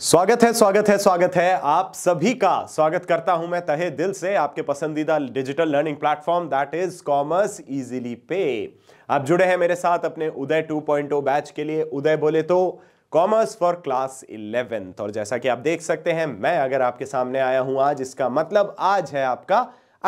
स्वागत है स्वागत है स्वागत है आप सभी का स्वागत करता हूं मैं तहे दिल से आपके पसंदीदा digital learning platform that is Commerce Easily पे आप जुड़े हैं मेरे साथ अपने उदय 2.0 बैच के लिए उदय बोले तो कॉमर्स फॉर क्लास इलेवेंथ और जैसा कि आप देख सकते हैं मैं अगर आपके सामने आया हूं आज इसका मतलब आज है आपका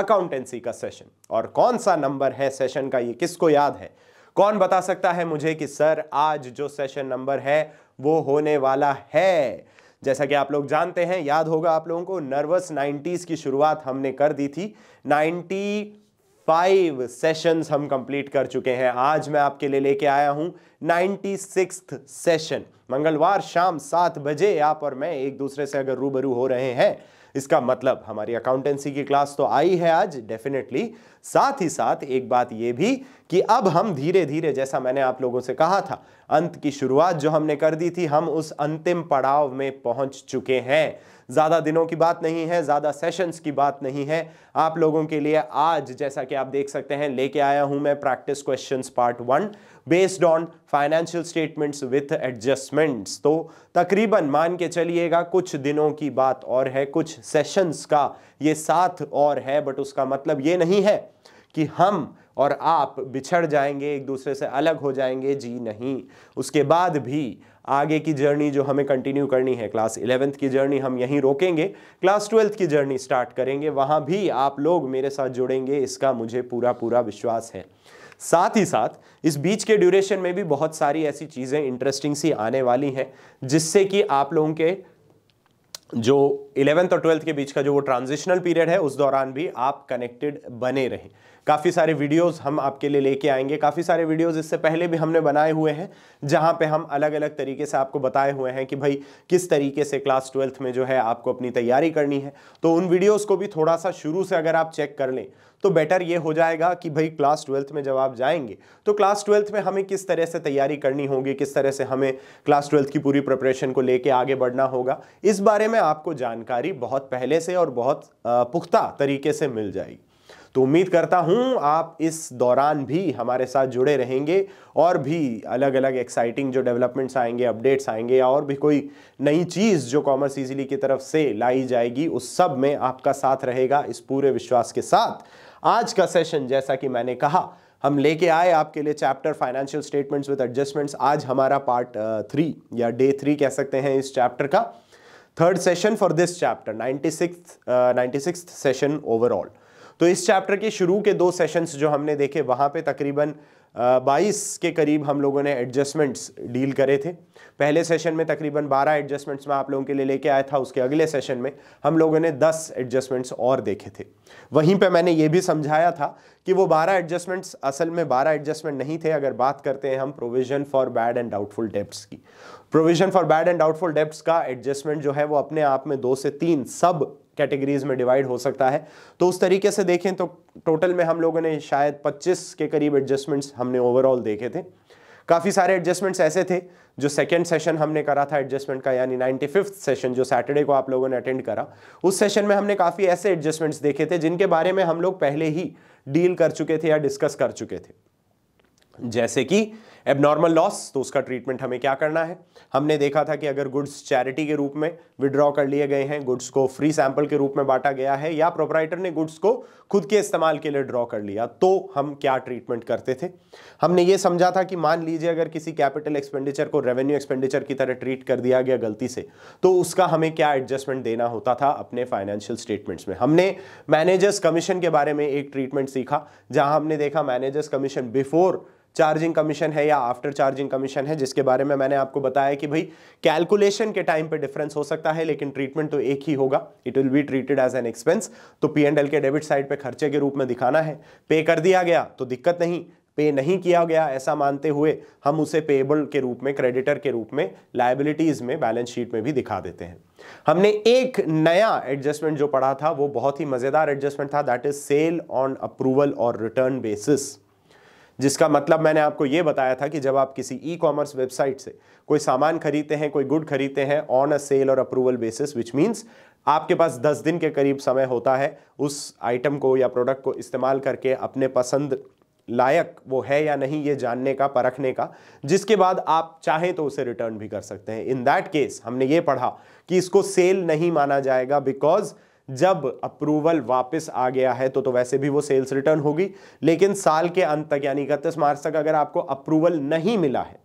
अकाउंटेंसी का सेशन और कौन सा नंबर है सेशन का ये किसको याद है कौन बता सकता है मुझे कि सर आज जो सेशन नंबर है वो होने वाला है जैसा कि आप लोग जानते हैं याद होगा आप लोगों को नर्वस नाइन्टीज की शुरुआत हमने कर दी थी नाइन्टी फाइव सेशंस हम कंप्लीट कर चुके हैं आज मैं आपके लिए लेके आया हूं नाइन्टी सिक्स सेशन मंगलवार शाम सात बजे आप और मैं एक दूसरे से अगर रूबरू हो रहे हैं इसका मतलब हमारी अकाउंटेंसी की क्लास तो आई है आज डेफिनेटली साथ ही साथ एक बात यह भी कि अब हम धीरे धीरे जैसा मैंने आप लोगों से कहा था अंत की शुरुआत जो हमने कर दी थी हम उस अंतिम पड़ाव में पहुंच चुके हैं ज़्यादा दिनों की बात नहीं है ज़्यादा सेशंस की बात नहीं है आप लोगों के लिए आज जैसा कि आप देख सकते हैं लेके आया हूं मैं practice questions part one based on financial statements with adjustments तो तकरीबन मान के चलिएगा कुछ दिनों की बात और है कुछ सेशंस का ये साथ और है बट उसका मतलब ये नहीं है कि हम और आप बिछड़ जाएंगे एक दूसरे से अलग हो जाएंगे जी नहीं उसके बाद भी आगे की जर्नी जो हमें कंटिन्यू करनी है क्लास इलेवेंथ की जर्नी हम यहीं रोकेंगे क्लास ट्वेल्थ की जर्नी स्टार्ट करेंगे वहाँ भी आप लोग मेरे साथ जुड़ेंगे इसका मुझे पूरा पूरा विश्वास है साथ ही साथ इस बीच के ड्यूरेशन में भी बहुत सारी ऐसी चीज़ें इंटरेस्टिंग सी आने वाली हैं जिससे कि आप लोगों के जो इलेवेंथ और ट्वेल्थ के बीच का जो वो ट्रांजिशनल पीरियड है उस दौरान भी आप कनेक्टेड बने रहें काफ़ी सारे वीडियोस हम आपके लिए लेके आएंगे काफ़ी सारे वीडियोस इससे पहले भी हमने बनाए हुए हैं जहां पे हम अलग अलग तरीके से आपको बताए हुए हैं कि भाई किस तरीके से क्लास ट्वेल्थ में जो है आपको अपनी तैयारी करनी है तो उन वीडियोज़ को भी थोड़ा सा शुरू से अगर आप चेक कर लें तो बेटर ये हो जाएगा कि भाई क्लास ट्वेल्थ में जब आप जाएंगे तो क्लास ट्वेल्थ में हमें किस तरह से तैयारी करनी होगी किस तरह से हमें क्लास ट्वेल्थ की पूरी प्रिपरेशन को लेके आगे बढ़ना होगा इस बारे में आपको जानकारी जानकारी बहुत पहले से और बहुत पुख्ता तरीके से मिल जाएगी तो उम्मीद करता हूं आप इस दौरान भी हमारे साथ जुड़े रहेंगे और भी अलग अलग एक्साइटिंग जो डेवलपमेंट्स आएंगे अपडेट्स आएंगे या और भी कोई नई चीज़ जो कॉमर्स इजीली की तरफ से लाई जाएगी उस सब में आपका साथ रहेगा इस पूरे विश्वास के साथ आज का सेशन जैसा कि मैंने कहा हम लेके आए आपके लिए chapter financial statements with adjustments आज हमारा पार्ट थ्री या डे थ्री कह सकते हैं इस चैप्टर का third session for this chapter ninety six session overall तो इस चैप्टर के शुरू के दो सेशंस जो हमने देखे वहाँ पे तकरीबन uh, बाईस के करीब हम लोगों ने एडजस्टमेंट्स डील करे थे पहले सेशन में तकरीबन बारह एडजस्टमेंट्स मैं आप लोगों के लिए लेके आया था उसके अगले सेशन में हम लोगों ने दस एडजस्टमेंट्स और देखे थे वहीं पे मैंने ये भी समझाया था कि वो बारह एडजस्टमेंट्स असल में बारह एडजस्टमेंट नहीं थे अगर बात करते हैं हम provision for bad and doubtful debts की provision for bad and doubtful debts का एडजस्टमेंट जो है वो अपने आप में दो से तीन सब कैटेगरीज में डिवाइड हो सकता है तो उस तरीके से देखें तो टोटल में हम लोगों ने शायद 25 के करीब एडजस्टमेंट्स हमने ओवरऑल देखे थे काफ़ी सारे एडजस्टमेंट्स ऐसे थे जो सेकेंड सेशन हमने करा था एडजस्टमेंट का यानी नाइन्टी फिफ्थ सेशन जो सैटरडे को आप लोगों ने अटेंड करा उस सेशन में हमने काफ़ी ऐसे एडजस्टमेंट्स देखे थे जिनके बारे में हम लोग पहले ही डील कर चुके थे या डिस्कस कर चुके थे जैसे कि एबनॉर्मल लॉस तो उसका ट्रीटमेंट हमें क्या करना है हमने देखा था कि अगर गुड्स चैरिटी के रूप में विड्रॉ कर लिए गए हैं गुड्स को फ्री सैंपल के रूप में बांटा गया है या प्रोपराइटर ने गुड्स को खुद के इस्तेमाल के लिए ड्रॉ कर लिया तो हम क्या ट्रीटमेंट करते थे हमने ये समझा था कि मान लीजिए अगर किसी कैपिटल एक्सपेंडिचर को रेवेन्यू एक्सपेंडिचर की तरह ट्रीट कर दिया गया गलती से तो उसका हमें क्या एडजस्टमेंट देना होता था अपने फाइनेंशियल स्टेटमेंट्स में हमने मैनेजर्स कमीशन के बारे में एक ट्रीटमेंट सीखा जहां हमने देखा managers commission before charging commission है या आफ्टर चार्जिंग कमीशन है जिसके बारे में मैंने आपको बताया कि भाई कैलकुलेशन के टाइम पे डिफरेंस हो सकता है लेकिन ट्रीटमेंट तो एक ही होगा it will be treated as an expense तो पी एंड एल के डेबिट साइड पे खर्चे के रूप में दिखाना है पे कर दिया गया तो दिक्कत नहीं पे नहीं किया गया ऐसा मानते हुए हम उसे पेबल के रूप में क्रेडिटर के रूप में लाइबिलिटीज़ में बैलेंस शीट में भी दिखा देते हैं हमने एक नया एडजस्टमेंट जो पढ़ा था वो बहुत ही मज़ेदार एडजस्टमेंट था that is sale on approval और रिटर्न बेसिस जिसका मतलब मैंने आपको ये बताया था कि जब आप किसी ई कॉमर्स वेबसाइट से कोई सामान खरीदते हैं कोई गुड खरीदते हैं ऑन अ सेल और अप्रूवल बेसिस विच मीन्स आपके पास 10 दिन के करीब समय होता है उस आइटम को या प्रोडक्ट को इस्तेमाल करके अपने पसंद लायक वो है या नहीं ये जानने का परखने का जिसके बाद आप चाहें तो उसे रिटर्न भी कर सकते हैं इन दैट केस हमने ये पढ़ा कि इसको सेल नहीं माना जाएगा बिकॉज जब अप्रूवल वापस आ गया है तो तो वैसे भी वो सेल्स रिटर्न होगी लेकिन साल के अंत तक यानी इकतीस मार्च तक अगर आपको अप्रूवल नहीं मिला है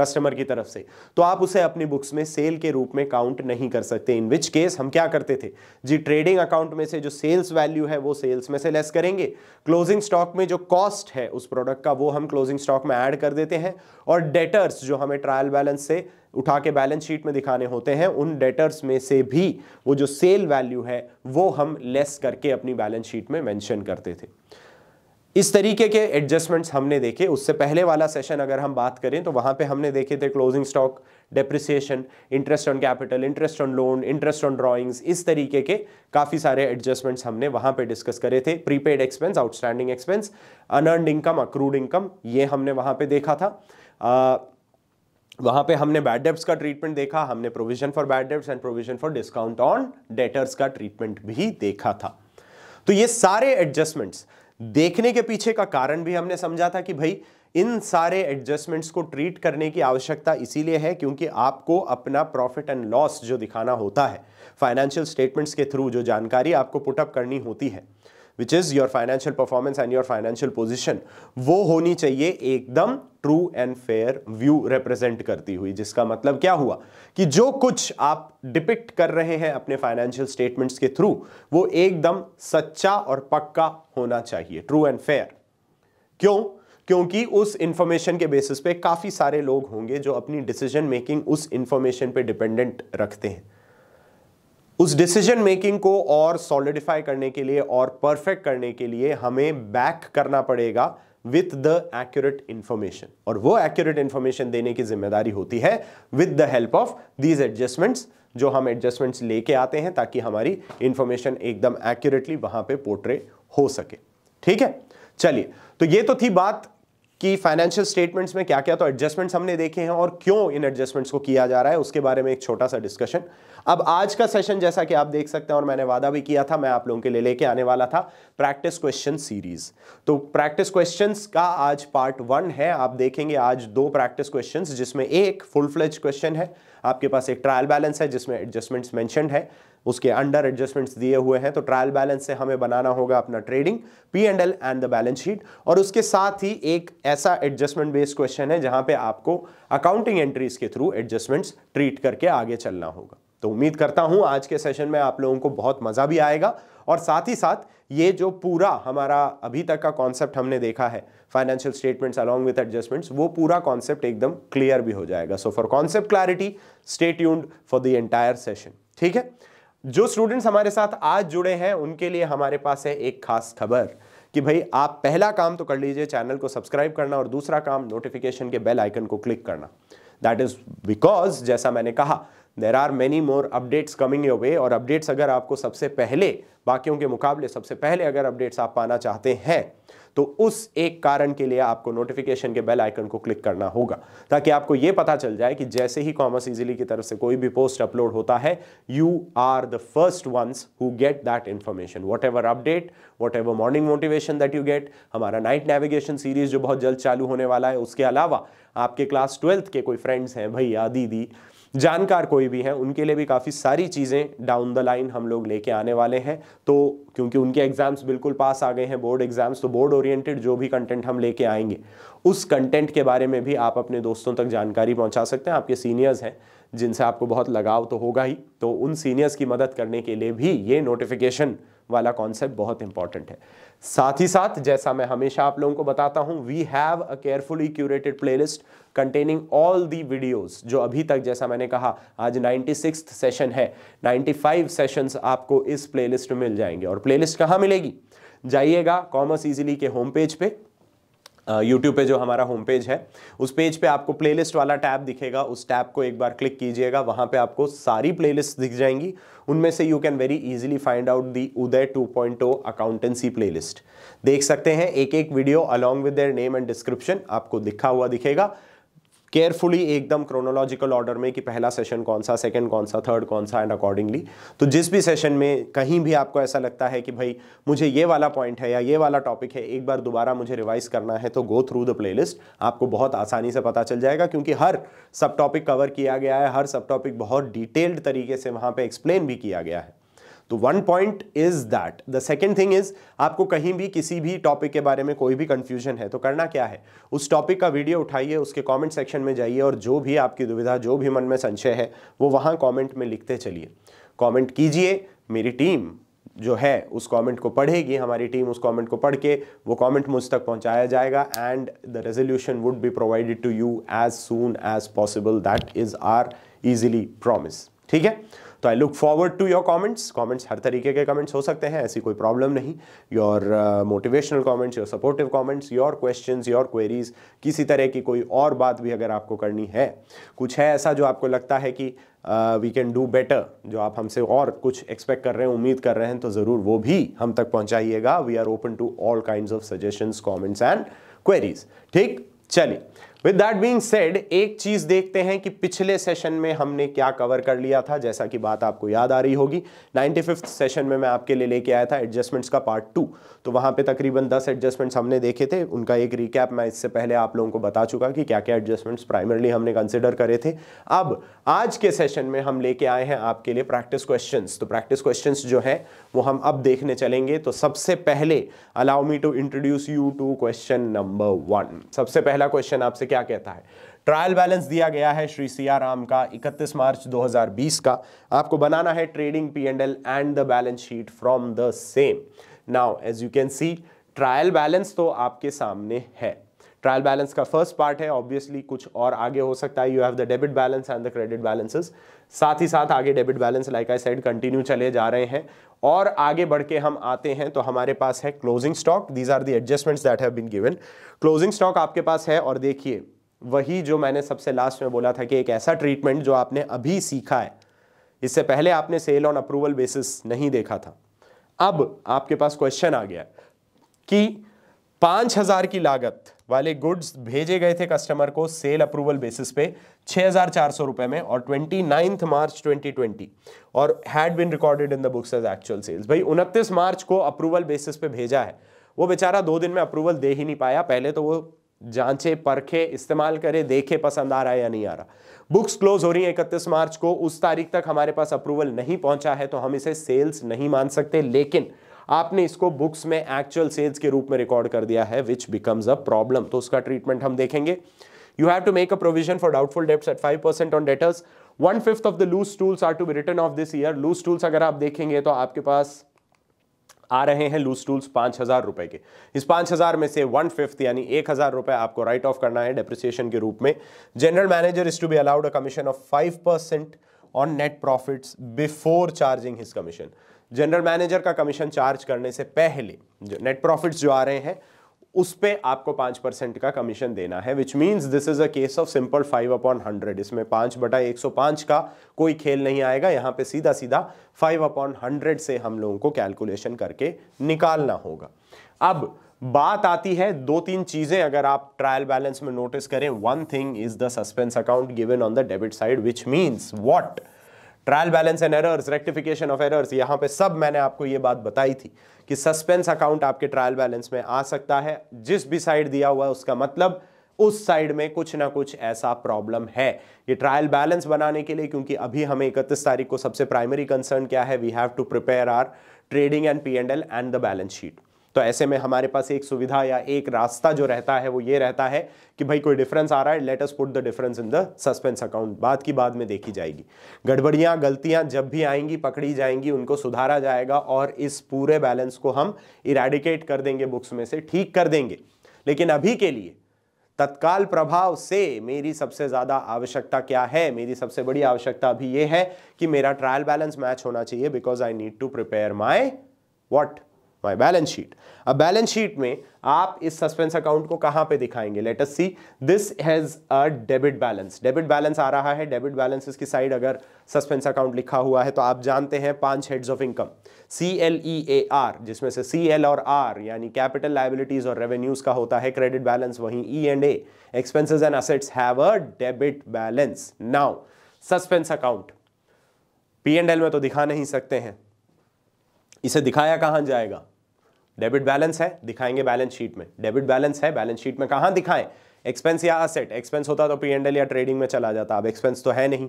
कस्टमर की तरफ से तो आप उसे अपनी बुक्स में सेल के रूप में काउंट नहीं कर सकते इन विच केस हम क्या करते थे जी ट्रेडिंग अकाउंट में से जो सेल्स वैल्यू है वो सेल्स में से लेस करेंगे क्लोजिंग स्टॉक में जो कॉस्ट है उस प्रोडक्ट का वो हम क्लोजिंग स्टॉक में ऐड कर देते हैं और डेटर्स जो हमें ट्रायल बैलेंस से उठा के बैलेंस शीट में दिखाने होते हैं उन डेटर्स में से भी वो जो सेल वैल्यू है वो हम लेस करके अपनी बैलेंस शीट में मैंशन करते थे इस तरीके के एडजस्टमेंट्स हमने देखे उससे पहले वाला सेशन अगर हम बात करें तो वहां पे हमने देखे थे closing stock depreciation interest on capital interest on loan interest on drawings इस तरीके के काफ़ी सारे एडजस्टमेंट्स हमने वहां पे डिस्कस करे थे prepaid expense outstanding expense unearned income accrued income ये हमने वहां पे देखा था आ, वहां पे हमने बैड डेब्ट्स का ट्रीटमेंट देखा हमने provision for bad debts and provision for discount on debtors का ट्रीटमेंट भी देखा था तो ये सारे एडजस्टमेंट्स देखने के पीछे का कारण भी हमने समझा था कि भाई इन सारे एडजस्टमेंट्स को ट्रीट करने की आवश्यकता इसीलिए है क्योंकि आपको अपना प्रॉफिट एंड लॉस जो दिखाना होता है फाइनेंशियल स्टेटमेंट्स के थ्रू जो जानकारी आपको पुटअप करनी होती है which is your financial performance and your financial position वो होनी चाहिए एकदम true and fair view represent करती हुई जिसका मतलब क्या हुआ कि जो कुछ आप डिपिक्ट कर रहे हैं अपने फाइनेंशियल स्टेटमेंट्स के थ्रू वो एकदम सच्चा और पक्का होना चाहिए ट्रू एंड फेयर क्यों क्योंकि उस इंफॉर्मेशन के बेसिस पे काफ़ी सारे लोग होंगे जो अपनी डिसीजन मेकिंग उस इंफॉर्मेशन पे डिपेंडेंट रखते हैं उस डिसीजन मेकिंग को और सॉलिडिफाई करने के लिए और परफेक्ट करने के लिए हमें बैक करना पड़ेगा विथ द एक्यूरेट इंफॉर्मेशन और वो एक्यूरेट इंफॉर्मेशन देने की जिम्मेदारी होती है with the help of these adjustments जो हम एडजस्टमेंट्स लेके आते हैं ताकि हमारी इंफॉर्मेशन एकदम एक्यूरेटली वहां पे पोर्ट्रे हो सके ठीक है चलिए तो ये तो थी बात कि फाइनेंशियल स्टेटमेंट्स में क्या क्या तो एडजस्टमेंट्स हमने देखे हैं और क्यों इन एडजस्टमेंट्स को किया जा रहा है उसके बारे में एक छोटा सा डिस्कशन अब आज का सेशन जैसा कि आप देख सकते हैं और मैंने वादा भी किया था मैं आप लोगों के लिए लेके आने वाला था प्रैक्टिस क्वेश्चन सीरीज तो प्रैक्टिस क्वेश्चन का आज पार्ट वन है आप देखेंगे आज दो प्रैक्टिस क्वेश्चन जिसमें एक फुल फ्लेज क्वेश्चन है आपके पास एक ट्रायल बैलेंस है जिसमें एडजस्टमेंट्स मैंशनड है उसके अंडर एडजस्टमेंट्स दिए हुए हैं तो ट्रायल बैलेंस से हमें बनाना होगा अपना trading P and L and the balance sheet और उसके साथ ही एक ऐसा एडजस्टमेंट बेस्ड क्वेश्चन है जहां पे आपको अकाउंटिंग एंट्रीज के थ्रू एडजस्टमेंट्स ट्रीट करके आगे चलना होगा तो उम्मीद करता हूँ आज के सेशन में आप लोगों को बहुत मज़ा भी आएगा और साथ ही साथ ये जो पूरा हमारा अभी तक का कॉन्सेप्ट हमने देखा है financial statements along with adjustments वो पूरा कॉन्सेप्ट एकदम क्लियर भी हो जाएगा so for concept clarity stay tuned for the entire session ठीक है जो स्टूडेंट्स हमारे साथ आज जुड़े हैं उनके लिए हमारे पास है एक खास खबर कि भाई आप पहला काम तो कर लीजिए चैनल को सब्सक्राइब करना और दूसरा काम नोटिफिकेशन के बेल आइकन को क्लिक करना दैट इज बिकॉज जैसा मैंने कहा there are many more updates coming your way और अपडेट्स अगर आपको सबसे पहले बाकियों के मुकाबले सबसे पहले अगर अपडेट्स आप पाना चाहते हैं तो उस एक कारण के लिए आपको नोटिफिकेशन के बेल आइकन को क्लिक करना होगा ताकि आपको यह पता चल जाए कि जैसे ही कॉमर्स इजीली की तरफ से कोई भी पोस्ट अपलोड होता है you are the first ones who get that information whatever update whatever morning motivation that you get हमारा नाइट नेविगेशन सीरीज जो बहुत जल्द चालू होने वाला है उसके अलावा आपके क्लास ट्वेल्थ के कोई फ्रेंड्स हैं भैया दीदी जानकार कोई भी हैं उनके लिए भी काफ़ी सारी चीज़ें डाउन द लाइन हम लोग लेके आने वाले हैं तो क्योंकि उनके एग्ज़ाम्स बिल्कुल पास आ गए हैं बोर्ड एग्ज़ाम्स तो बोर्ड ओरिएंटेड जो भी कंटेंट हम लेके आएंगे उस कंटेंट के बारे में भी आप अपने दोस्तों तक जानकारी पहुँचा सकते हैं आपके सीनियर्स हैं जिनसे आपको बहुत लगाव तो होगा ही तो उन सीनियर्स की मदद करने के लिए भी ये नोटिफिकेशन वाला कॉन्सेप्ट बहुत इंपॉर्टेंट है साथ ही साथ जैसा मैं हमेशा आप लोगों को बताता हूं we have a carefully curated playlist containing all the videos जो अभी तक जैसा मैंने कहा आज सिक्स सेशन है 95 सेशंस आपको इस प्लेलिस्ट में मिल जाएंगे और प्लेलिस्ट कहां मिलेगी जाइएगा कॉमर्स इजिली के होम पेज पे यूट्यूब पे जो हमारा होम पेज है उस पेज पे आपको प्लेलिस्ट वाला टैब दिखेगा उस टैब को एक बार क्लिक कीजिएगा वहाँ पे आपको सारी प्लेलिस्ट दिख जाएंगी उनमें से you can very easily find out the Uday 2.0 accountancy playlist देख सकते हैं एक एक video along with their name and description आपको दिखा हुआ दिखेगा केयरफुली एकदम क्रोनोलॉजिकल ऑर्डर में कि पहला सेशन कौन सा सेकंड कौन सा थर्ड कौन सा एंड अकॉर्डिंगली तो जिस भी सेशन में कहीं भी आपको ऐसा लगता है कि भाई मुझे ये वाला पॉइंट है या ये वाला टॉपिक है एक बार दोबारा मुझे रिवाइज करना है तो गो थ्रू द प्लेलिस्ट आपको बहुत आसानी से पता चल जाएगा क्योंकि हर सब टॉपिक कवर किया गया है हर सब टॉपिक बहुत डिटेल्ड तरीके से वहाँ पर एक्सप्लेन भी किया गया है तो one point is that the second thing is आपको कहीं भी किसी भी टॉपिक के बारे में कोई भी कंफ्यूजन है तो करना क्या है उस टॉपिक का वीडियो उठाइए उसके कमेंट सेक्शन में जाइए और जो भी आपकी दुविधा जो भी मन में संशय है वो वहाँ कमेंट में लिखते चलिए कमेंट कीजिए मेरी टीम जो है उस कमेंट को पढ़ेगी हमारी टीम उस कमेंट को पढ़ के वो कमेंट मुझ तक पहुंचाया जाएगा and the resolution would be provided to you as soon as possible that is our easily promise ठीक है तो I look forward to your comments comments हर तरीके के कमेंट्स हो सकते हैं ऐसी कोई प्रॉब्लम नहीं your motivational comments your supportive comments your questions your queries किसी तरह की कोई और बात भी अगर आपको करनी है कुछ है ऐसा जो आपको लगता है कि वी कैन डू बेटर जो आप हमसे और कुछ एक्सपेक्ट कर रहे हैं उम्मीद कर रहे हैं तो ज़रूर वो भी हम तक पहुंचाइएगा we are open to all kind of suggestions comments and queries ठीक चलिए विद दैट बीइंग सेड एक चीज देखते हैं कि पिछले सेशन में हमने क्या कवर कर लिया था जैसा कि बात आपको याद आ रही होगी नाइन्टी फिफ्थ सेशन में मैं आपके लिए लेके आया था एडजस्टमेंट्स का पार्ट टू तो वहां पे तकरीबन दस एडजस्टमेंट्स हमने देखे थे उनका एक रिकैप मैं इससे पहले आप लोगों को बता चुका कि क्या क्या एडजस्टमेंट्स प्राइमरली हमने कंसिडर करे थे अब आज के सेशन में हम लेके आए हैं आपके लिए प्रैक्टिस क्वेश्चन तो प्रैक्टिस क्वेश्चन जो है वो हम अब देखने चलेंगे तो सबसे पहले allow me to introduce you to question number one सबसे पहला क्वेश्चन आपसे क्या कहता है ट्रायल बैलेंस दिया गया है श्री सियाराम का 31 मार्च 2020 का आपको बनाना है trading P and L and the balance sheet from the same now as you can see trial balance तो आपके सामने है ट्रायल बैलेंस का फर्स्ट पार्ट है ऑब्वियसली कुछ और आगे हो सकता है you have the debit balance and the credit balances साथ ही साथ आगे debit balance like I side continue चले जा रहे हैं और आगे बढ़ के हम आते हैं तो हमारे पास है closing stock these are the adjustments that have been given closing stock आपके पास है और देखिए वही जो मैंने सबसे लास्ट में बोला था कि एक ऐसा ट्रीटमेंट जो आपने अभी सीखा है इससे पहले आपने सेल ऑन अप्रूवल बेसिस नहीं देखा था अब आपके पास क्वेश्चन आ गया कि पाँच हज़ार की लागत वाले गुड्स भेजे गए थे कस्टमर को सेल अप्रूवल बेसिस पे छः रुपए में और ट्वेंटी मार्च 2020 और had been recorded in the books as actual sales भाई उनतीस मार्च को अप्रूवल बेसिस पे भेजा है वो बेचारा दो दिन में अप्रूवल दे ही नहीं पाया पहले तो वो जांचे परखे इस्तेमाल करे देखे पसंद आ रहा है या नहीं आ रहा बुक्स क्लोज हो रही है इकतीस मार्च को उस तारीख तक हमारे पास अप्रूवल नहीं पहुंचा है तो हम इसे सेल्स नहीं मान सकते लेकिन आपने इसको बुक्स में एक्चुअल सेल्स के रूप में रिकॉर्ड कर दिया है विच बिकम्स अ प्रॉब्लम तो उसका ट्रीटमेंट हम देखेंगे you have to make a provision for doubtful debts at five percent on debtors one fifth of the loose tools are to be written off this year loose tools अगर आप देखेंगे तो आपके पास आ रहे हैं लूज टूल्स पांच हज़ार रुपए के इस पांच हज़ार में से वन फिफ्थ यानी एक हज़ार रुपए आपको राइट ऑफ करना है डेप्रिसिएशन के रूप में general manager is to be allowed a commission of five percent on net profits before charging his commission general manager का कमीशन चार्ज करने से पहले जो नेट प्रॉफिट्स जो आ रहे हैं उस पर आपको पाँच परसेंट का कमीशन देना है which means this is a case of simple five upon hundred इसमें पाँच बटा एक सौ पाँच का कोई खेल नहीं आएगा यहाँ पे सीधा सीधा फाइव अपॉन हंड्रेड से हम लोगों को कैलकुलेशन करके निकालना होगा अब बात आती है दो तीन चीज़ें अगर आप ट्रायल बैलेंस में नोटिस करें one thing is the suspense account given on the debit side which means what trial balance and errors rectification of errors यहाँ पे सब मैंने आपको ये बात बताई थी कि सस्पेंस अकाउंट आपके ट्रायल बैलेंस में आ सकता है जिस भी साइड दिया हुआ है उसका मतलब उस साइड में कुछ ना कुछ ऐसा प्रॉब्लम है ये ट्रायल बैलेंस बनाने के लिए क्योंकि अभी हमें इकतीस तारीख को सबसे प्राइमरी कंसर्न क्या है we have to prepare our trading and P and L and the balance sheet तो ऐसे में हमारे पास एक सुविधा या एक रास्ता जो रहता है वो ये रहता है कि भाई कोई डिफरेंस आ रहा है let us put the difference in the suspense account बाद की बाद में देखी जाएगी गड़बड़ियां गलतियां जब भी आएंगी पकड़ी जाएंगी उनको सुधारा जाएगा और इस पूरे बैलेंस को हम इरेडिकेट कर देंगे बुक्स में से ठीक कर देंगे लेकिन अभी के लिए तत्काल प्रभाव से मेरी सबसे ज़्यादा आवश्यकता क्या है मेरी सबसे बड़ी आवश्यकता अभी यह है कि मेरा ट्रायल बैलेंस मैच होना चाहिए because I need to prepare my what my balance sheet अब बैलेंस शीट में आप इस सस्पेंस अकाउंट को कहां पे दिखाएंगे let us see this has a debit balance debit balance आ रहा है डेबिट बैलेंस की साइड अगर सस्पेंस अकाउंट लिखा हुआ है तो आप जानते हैं पांच heads of income C L E A R जिसमें से सी एल और आर यानी कैपिटल लाइबिलिटीज और रेवेन्यूज का होता है क्रेडिट बैलेंस वहीं E and A expenses and assets have a debit balance now suspense account P and L में तो दिखा नहीं सकते हैं इसे दिखाया कहां जाएगा डेबिट बैलेंस है दिखाएंगे बैलेंस शीट में डेबिट बैलेंस है बैलेंस शीट में कहाँ दिखाएं एक्सपेंस या असेट एक्सपेंस होता तो पी एंड एल या ट्रेडिंग में चला जाता अब एक्सपेंस तो है नहीं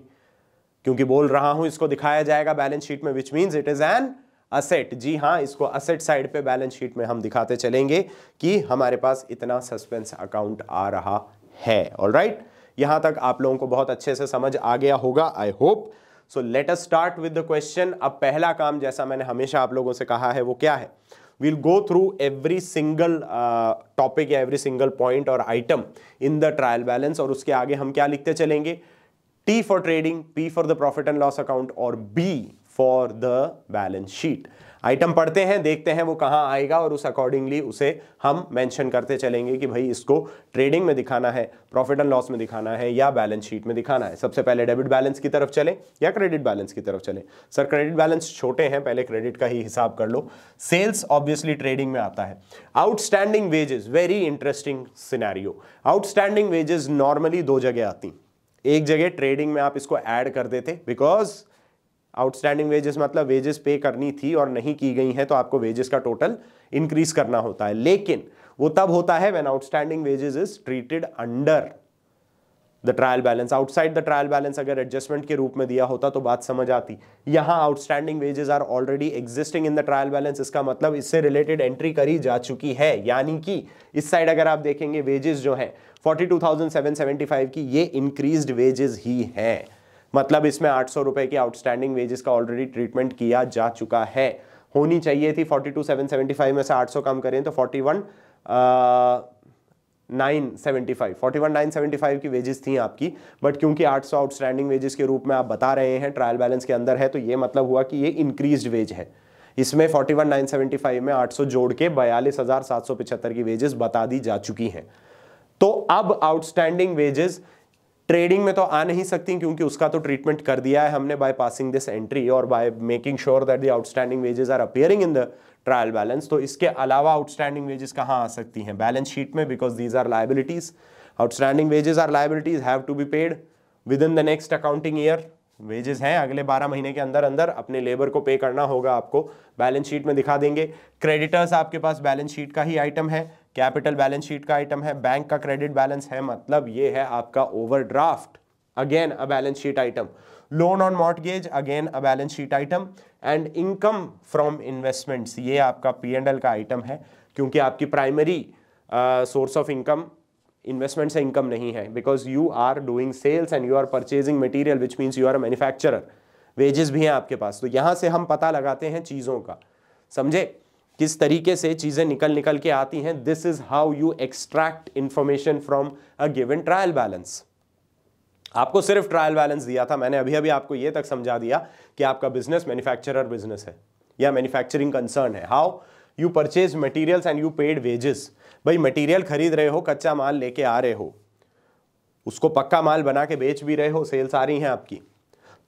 क्योंकि बोल रहा हूं इसको दिखाया जाएगा बैलेंस शीट में which means it is an asset जी हाँ इसको असेट साइड पे बैलेंस शीट में हम दिखाते चलेंगे कि हमारे पास इतना सस्पेंस अकाउंट आ रहा है ऑल राइट right? यहां तक आप लोगों को बहुत अच्छे से समझ आ गया होगा I hope so let us start with the question अब पहला काम जैसा मैंने हमेशा आप लोगों से कहा है वो क्या है we'll go through every single uh, topic या every single point और item in the trial balance और उसके आगे हम क्या लिखते चलेंगे T for trading, P for the profit and loss account और B for the balance sheet. Item पढ़ते हैं देखते हैं वो कहाँ आएगा और उस अकॉर्डिंगली उसे हम मेंशन करते चलेंगे कि भाई इसको ट्रेडिंग में दिखाना है प्रॉफिट एंड लॉस में दिखाना है या बैलेंस शीट में दिखाना है सबसे पहले डेबिट बैलेंस की तरफ चलें या क्रेडिट बैलेंस की तरफ चलें सर क्रेडिट बैलेंस छोटे हैं पहले क्रेडिट का ही हिसाब कर लो सेल्स ऑब्वियसली ट्रेडिंग में आता है outstanding wages very interesting scenario outstanding wages normally दो जगह आती एक जगह ट्रेडिंग में आप इसको ऐड कर देते बिकॉज आउटस्टैंडिंग वेजेस मतलब वेजेस पे करनी थी और नहीं की गई हैं तो आपको वेजेस का टोटल इंक्रीज करना होता है लेकिन वो तब होता है when outstanding wages is treated under the trial balance outside the trial balance अगर एडजस्टमेंट के रूप में दिया होता तो बात समझ आती यहां outstanding wages are already existing in the trial balance इसका मतलब इससे रिलेटेड एंट्री करी जा चुकी है यानी कि इस साइड अगर आप देखेंगे वेजेस जो है 42,775 की ये इंक्रीज वेजेस ही है मतलब इसमें आठ सौ रुपए की आउटस्टैंडिंग वेजेस का ऑलरेडी ट्रीटमेंट किया जा चुका है होनी चाहिए थी forty two seven seventy five में से आठ सौ कम करें तो forty one nine seventy five forty one nine seventy five की वेजेस थी आपकी बट क्योंकि आठ सौ आउटस्टैंडिंग वेजेस के रूप में आप बता रहे हैं ट्रायल बैलेंस के अंदर है तो ये मतलब हुआ कि ये इंक्रीज वेज है इसमें forty one nine seventy five में आठ सौ जोड़ के बयालीस हज़ार सात सौ पिछहत्तर की वेजेस बता दी जा चुकी हैं तो अब आउटस्टैंडिंग वेजेस ट्रेडिंग में तो आ नहीं सकती क्योंकि उसका तो ट्रीटमेंट कर दिया है हमने बाय पासिंग दिस एंट्री और by making sure that the outstanding wages are appearing in the trial balance तो इसके अलावा आउटस्टैंडिंग वेजेस कहाँ आ सकती हैं बैलेंस शीट में because these are liabilities outstanding wages are liabilities have to be paid within the next accounting year wages हैं अगले बारह महीने के अंदर अंदर अपने लेबर को पे करना होगा आपको बैलेंस शीट में दिखा देंगे क्रेडिटर्स आपके पास बैलेंस शीट का ही आइटम है कैपिटल बैलेंस शीट का आइटम है बैंक का क्रेडिट बैलेंस है मतलब ये है आपका overdraft again a balance sheet item loan on mortgage again a balance sheet item and income from investments ये आपका पी एंड एल का आइटम है क्योंकि आपकी primary source of income investment से इनकम नहीं है because you are doing sales and you are purchasing material which means you are manufacturer wages भी हैं आपके पास तो यहाँ से हम पता लगाते हैं चीज़ों का समझे किस तरीके से चीज़ें निकल निकल के आती हैं this is how you extract information from a given trial balance आपको सिर्फ ट्रायल बैलेंस दिया था मैंने अभी अभी आपको यह तक समझा दिया कि आपका बिजनेस मैन्युफैक्चरर बिजनेस है या मैन्युफैक्चरिंग कंसर्न है how you purchase materials and you paid wages भाई मटीरियल खरीद रहे हो कच्चा माल लेके आ रहे हो उसको पक्का माल बना के बेच भी रहे हो सेल्स आ रही हैं आपकी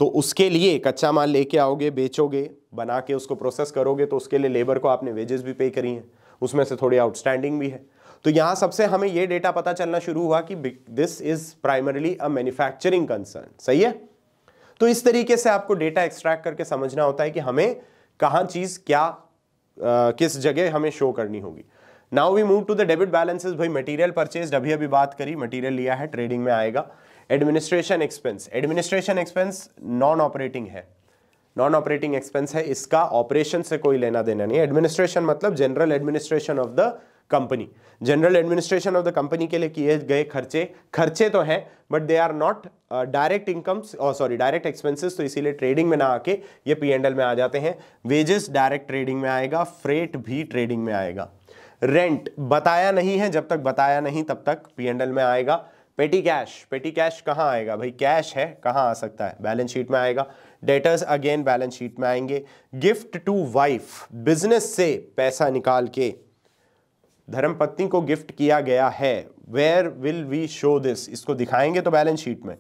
तो उसके लिए कच्चा माल लेके आओगे बेचोगे बना के उसको प्रोसेस करोगे तो उसके लिए लेबर को आपने वेजेस भी पे करी हैं उसमें से थोड़ी आउटस्टैंडिंग भी है तो यहाँ सबसे हमें ये डेटा पता चलना शुरू हुआ कि this is primarily a manufacturing concern सही है तो इस तरीके से आपको डेटा एक्सट्रैक्ट करके समझना होता है कि हमें कहाँ चीज़ क्या आ, किस जगह हमें शो करनी होगी now we move to the debit balances भाई मटीरियल परचेज अभी अभी बात करी मटीरियल लिया है ट्रेडिंग में आएगा administration expense administration expense non operating है नॉन ऑपरेटिंग एक्सपेंस है इसका ऑपरेशन से कोई लेना देना नहीं एडमिनिस्ट्रेशन मतलब general administration of the company general administration of the company के लिए किए गए खर्चे खर्चे तो हैं but they are not direct income sorry direct expenses तो इसीलिए ट्रेडिंग में ना आके ये पी एंड एल में आ जाते हैं वेजेस डायरेक्ट ट्रेडिंग में आएगा फ्रेट भी ट्रेडिंग में आएगा रेंट बताया नहीं है जब तक बताया नहीं तब तक पी एंड एल में आएगा पेटी कैश पेटी कैश कहाँ आएगा भाई कैश है कहाँ आ सकता है बैलेंस शीट में आएगा डेटर्स अगेन बैलेंस शीट में आएंगे गिफ्ट टू वाइफ बिजनेस से पैसा निकाल के धर्म पत्नी को गिफ्ट किया गया है where will we show this इसको दिखाएंगे तो बैलेंस शीट में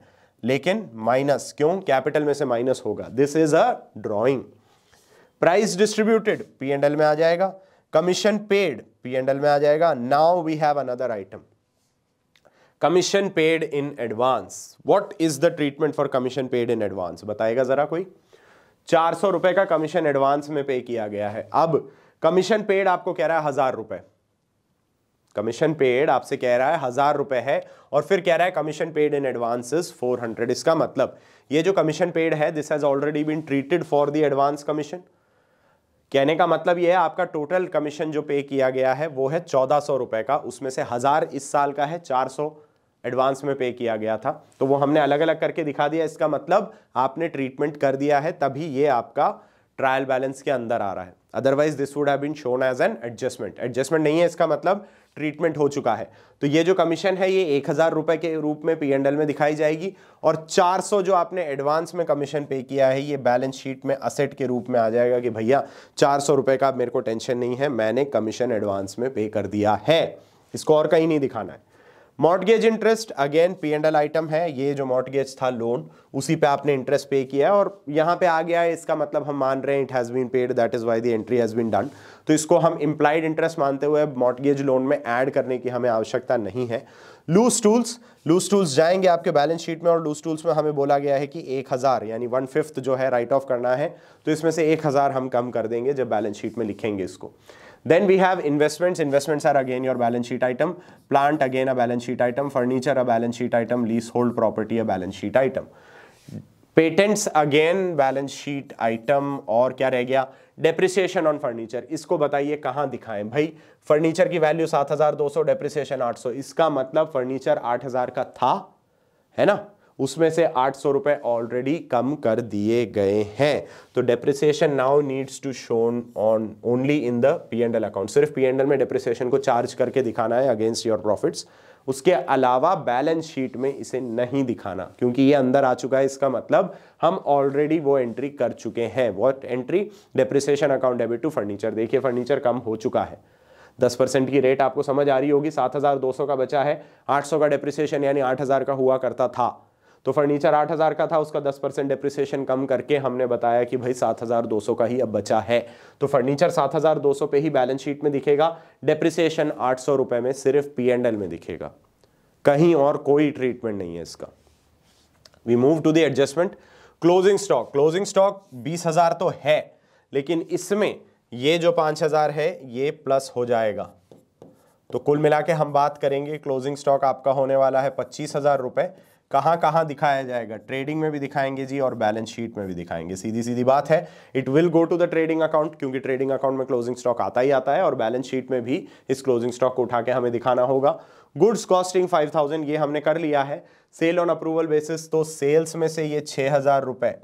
लेकिन माइनस क्यों कैपिटल में से माइनस होगा this is a drawing price distributed P and L में आ जाएगा commission paid P and L में आ जाएगा now we have another item commission paid in advance what is the treatment for commission paid in advance बताएगा जरा कोई चार सौ रुपए का कमीशन एडवांस में पे किया गया है अब कमीशन पेड आपको कह रहा है हजार रुपए कमीशन पेड आपसे कह रहा है हजार रुपए है और फिर कह रहा है commission paid in advance four hundred इसका मतलब ये जो कमीशन पेड है this has already been treated for the advance commission कहने का मतलब यह है आपका टोटल कमीशन जो पे किया गया है वो है चौदह सौ रुपए का उसमें से हजार इस साल का है चार सौ एडवांस में पे किया गया था तो वो हमने अलग अलग करके दिखा दिया इसका मतलब आपने ट्रीटमेंट कर दिया है तभी ये आपका ट्रायल बैलेंस के अंदर आ रहा है otherwise this would have been shown as an adjustment adjustment नहीं है इसका मतलब ट्रीटमेंट हो चुका है तो ये जो कमीशन है ये एक हज़ार रुपए के रूप में पी एंड एल में दिखाई जाएगी और 400 जो आपने एडवांस में कमीशन पे किया है ये बैलेंस शीट में असेट के रूप में आ जाएगा कि भैया चार सौ रुपए का मेरे को टेंशन नहीं है मैंने कमीशन एडवांस में पे कर दिया है इसको और कहीं नहीं दिखाना है mortgage interest again P and L item है ये जो मॉर्टगेज था लोन उसी पे आपने इंटरेस्ट पे किया है और यहाँ पे आ गया है इसका मतलब हम मान रहे हैं it has been paid that is why the entry has been done तो इसको हम इम्प्लाइड इंटरेस्ट मानते हुए मॉर्टगेज लोन में ऐड करने की हमें आवश्यकता नहीं है लूज टूल्स लूज टूल्स जाएंगे आपके बैलेंस शीट में और लूज टूल्स में हमें बोला गया है कि एक हज़ार यानी वन फिफ्थ जो है राइट ऑफ करना है तो इसमें से एक हज़ार हम कम कर देंगे जब बैलेंस शीट में लिखेंगे इसको Then we have investments. Investments are again your balance sheet item. Plant again a balance sheet item. Furniture a balance sheet item. Leasehold property a balance sheet item. patents again balance sheet item और kya reh gaya depreciation on furniture इसको बताइए कहाँ दिखाएं भाई furniture की value 7200 depreciation 800 इसका मतलब furniture 8000 का था है ना उसमें से आठ सौ रुपए ऑलरेडी कम कर दिए गए हैं तो depreciation now needs to shown on only in the P and L account सिर्फ पी एंड एल में डेप्रिसिएशन को चार्ज करके दिखाना है अगेंस्ट योर प्रॉफिट्स उसके अलावा बैलेंस शीट में इसे नहीं दिखाना क्योंकि ये अंदर आ चुका है इसका मतलब हम ऑलरेडी वो एंट्री कर चुके हैं what entry depreciation account debit to furniture देखिए फर्नीचर कम हो चुका है दस परसेंट की रेट आपको समझ आ रही होगी सात हज़ार दो सौ का बचा है आठ सौ का डेप्रिसिएशन यानी आठ हज़ार का हुआ करता था तो फर्नीचर आठ हज़ार का था उसका दस परसेंट डिप्रिसिएशन कम करके हमने बताया कि भाई सात हज़ार दो सौ का ही अब बचा है तो फर्नीचर सात हज़ार दो सौ पे ही बैलेंस शीट में दिखेगा डिप्रिसिएशन आठ सौ में सिर्फ पी एंड एल में दिखेगा कहीं और कोई ट्रीटमेंट नहीं है इसका we move to the adjustment closing stock closing stock बीस हज़ार तो है लेकिन इसमें ये जो पांच हज़ार है ये प्लस हो जाएगा तो कुल मिला के हम बात करेंगे क्लोजिंग स्टॉक आपका होने वाला है पच्चीस हज़ार रुपए कहाँ कहाँ दिखाया जाएगा ट्रेडिंग में भी दिखाएंगे जी और बैलेंस शीट में भी दिखाएंगे सीधी सीधी बात है it will go to the trading account क्योंकि ट्रेडिंग अकाउंट में क्लोजिंग स्टॉक आता ही आता है और बैलेंस शीट में भी इस क्लोजिंग स्टॉक को उठा के हमें दिखाना होगा गुड्स कॉस्टिंग 5000 ये हमने कर लिया है सेल ऑन अप्रूवल बेसिस तो सेल्स में से ये छः हज़ार रुपये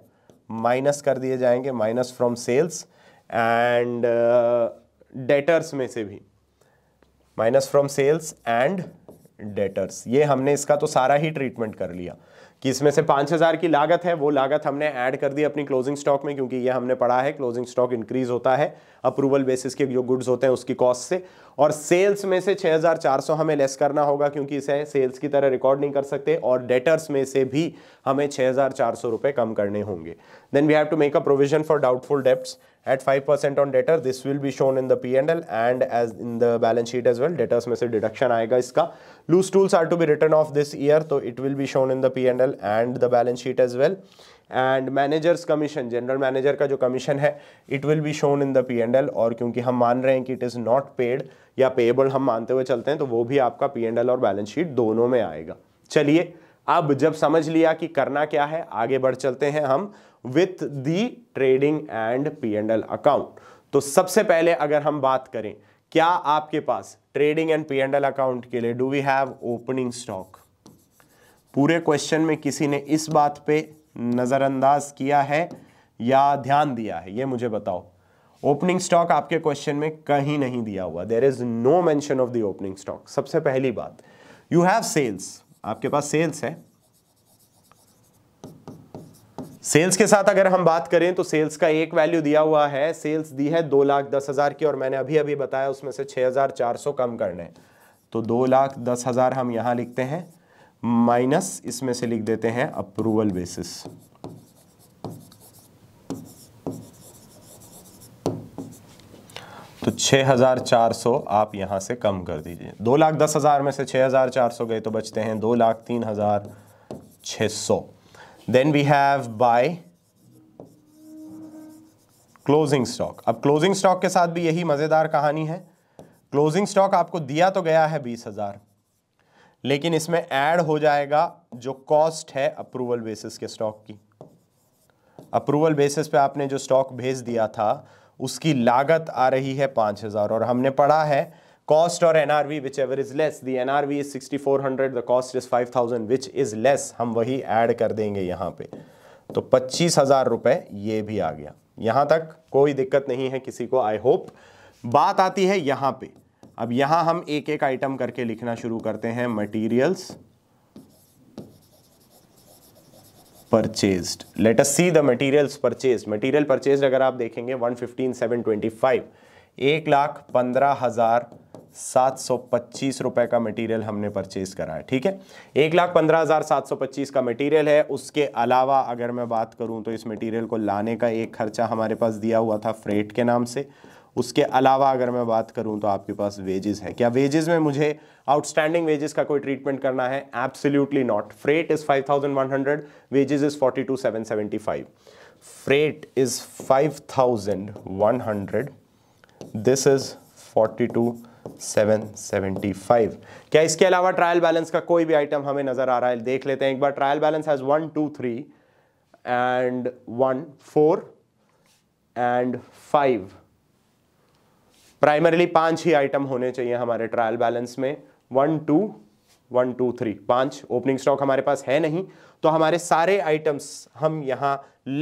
माइनस कर दिए जाएंगे minus from sales and debtors में से भी minus from sales and debtors ये हमने इसका तो सारा ही ट्रीटमेंट कर लिया कि इसमें से पाँच हज़ार की लागत है वो लागत हमने ऐड कर दी अपनी क्लोजिंग स्टॉक में क्योंकि ये हमने पढ़ा है क्लोजिंग स्टॉक इंक्रीज होता है अप्रूवल बेसिस के जो गुड्स होते हैं उसकी कॉस्ट से और सेल्स में से 6,400 हमें लेस करना होगा क्योंकि इसे सेल्स की तरह रिकॉर्ड नहीं कर सकते और डेटर्स में से भी हमें सौ रुपए कम करने होंगे then we have to make a provision for doubtful debts at 5% on debtor this will be shown in the P&L and as in the balance sheet as well debtors में से deduction आएगा इसका loose tools are to be written off this year तो it will be shown in the P&L and the balance sheet as well and managers commission general manager का जो commission है it will be shown in the P and L और क्योंकि हम मान रहे हैं कि इट इज़ नॉट पेड या पेएबल हम मानते हुए चलते हैं तो वो भी आपका पी एंड एल और बैलेंस शीट दोनों में आएगा चलिए अब जब समझ लिया कि करना क्या है आगे बढ़ चलते हैं हम with the trading and P and L account तो सबसे पहले अगर हम बात करें क्या आपके पास trading and P and L account के लिए do we have opening stock पूरे क्वेश्चन में किसी ने इस बात पे नज़रअंदाज किया है या ध्यान दिया है ये मुझे बताओ ओपनिंग स्टॉक आपके क्वेश्चन में कहीं नहीं दिया हुआ there is no mention of the opening stock सबसे पहली बात यू हैव सेल्स आपके पास सेल्स है सेल्स के साथ अगर हम बात करें तो सेल्स का एक वैल्यू दिया हुआ है सेल्स दी है दो लाख दस हज़ार की और मैंने अभी अभी बताया उसमें से छह हज़ार चार सौ कम करने तो दो लाख दस हज़ार हम यहां लिखते हैं माइनस इसमें से लिख देते हैं अप्रूवल बेसिस तो हजार चार सौ आप यहां से कम कर दीजिए दो लाख दस हज़ार में से छह हजार चार सौ गए तो बचते हैं दो लाख तीन हज़ार छह सौ then we have by closing stock अब क्लोजिंग स्टॉक के साथ भी यही मज़ेदार कहानी है क्लोजिंग स्टॉक आपको दिया तो गया है बीस हज़ार लेकिन इसमें ऐड हो जाएगा जो कॉस्ट है अप्रूवल बेसिस के स्टॉक की अप्रूवल बेसिस पे आपने जो स्टॉक भेज दिया था उसकी लागत आ रही है पाँच हज़ार और हमने पढ़ा है कॉस्ट और N R V whichever is less the N R V is sixty four hundred the cost is five thousand which is less हम वही एड कर देंगे यहाँ पे तो पच्चीस हजार रुपए ये भी आ गया यहां तक कोई दिक्कत नहीं है किसी को आई होप बात आती है यहां पे अब यहां हम एक एक आइटम करके लिखना शुरू करते हैं materials purchased let us see the materials purchase material purchase अगर आप देखेंगे one fifteen seven twenty five एक लाख पंद्रह हजार सात सौ पच्चीस रुपए का मटेरियल हमने परचेज करा है ठीक है एक लाख पंद्रह हज़ार सात सौ पच्चीस का मटेरियल है उसके अलावा अगर मैं बात करूं तो इस मटेरियल को लाने का एक खर्चा हमारे पास दिया हुआ था फ्रेट के नाम से उसके अलावा अगर मैं बात करूं तो आपके पास वेजेस है क्या वेजेस में मुझे आउटस्टैंडिंग वेजेस का कोई ट्रीटमेंट करना है absolutely not freight is five thousand one hundred wages is forty two seven seventy five freight is five thousand one hundred this is forty two 775 क्या इसके अलावा ट्रायल बैलेंस का कोई भी आइटम हमें नज़र आ रहा है देख लेते हैं एक बार trial balance has one two three and one four and five primarily पांच ही आइटम होने चाहिए हमारे ट्रायल बैलेंस में one two one two three पांच ओपनिंग स्टॉक हमारे पास है नहीं तो हमारे सारे आइटम्स हम यहां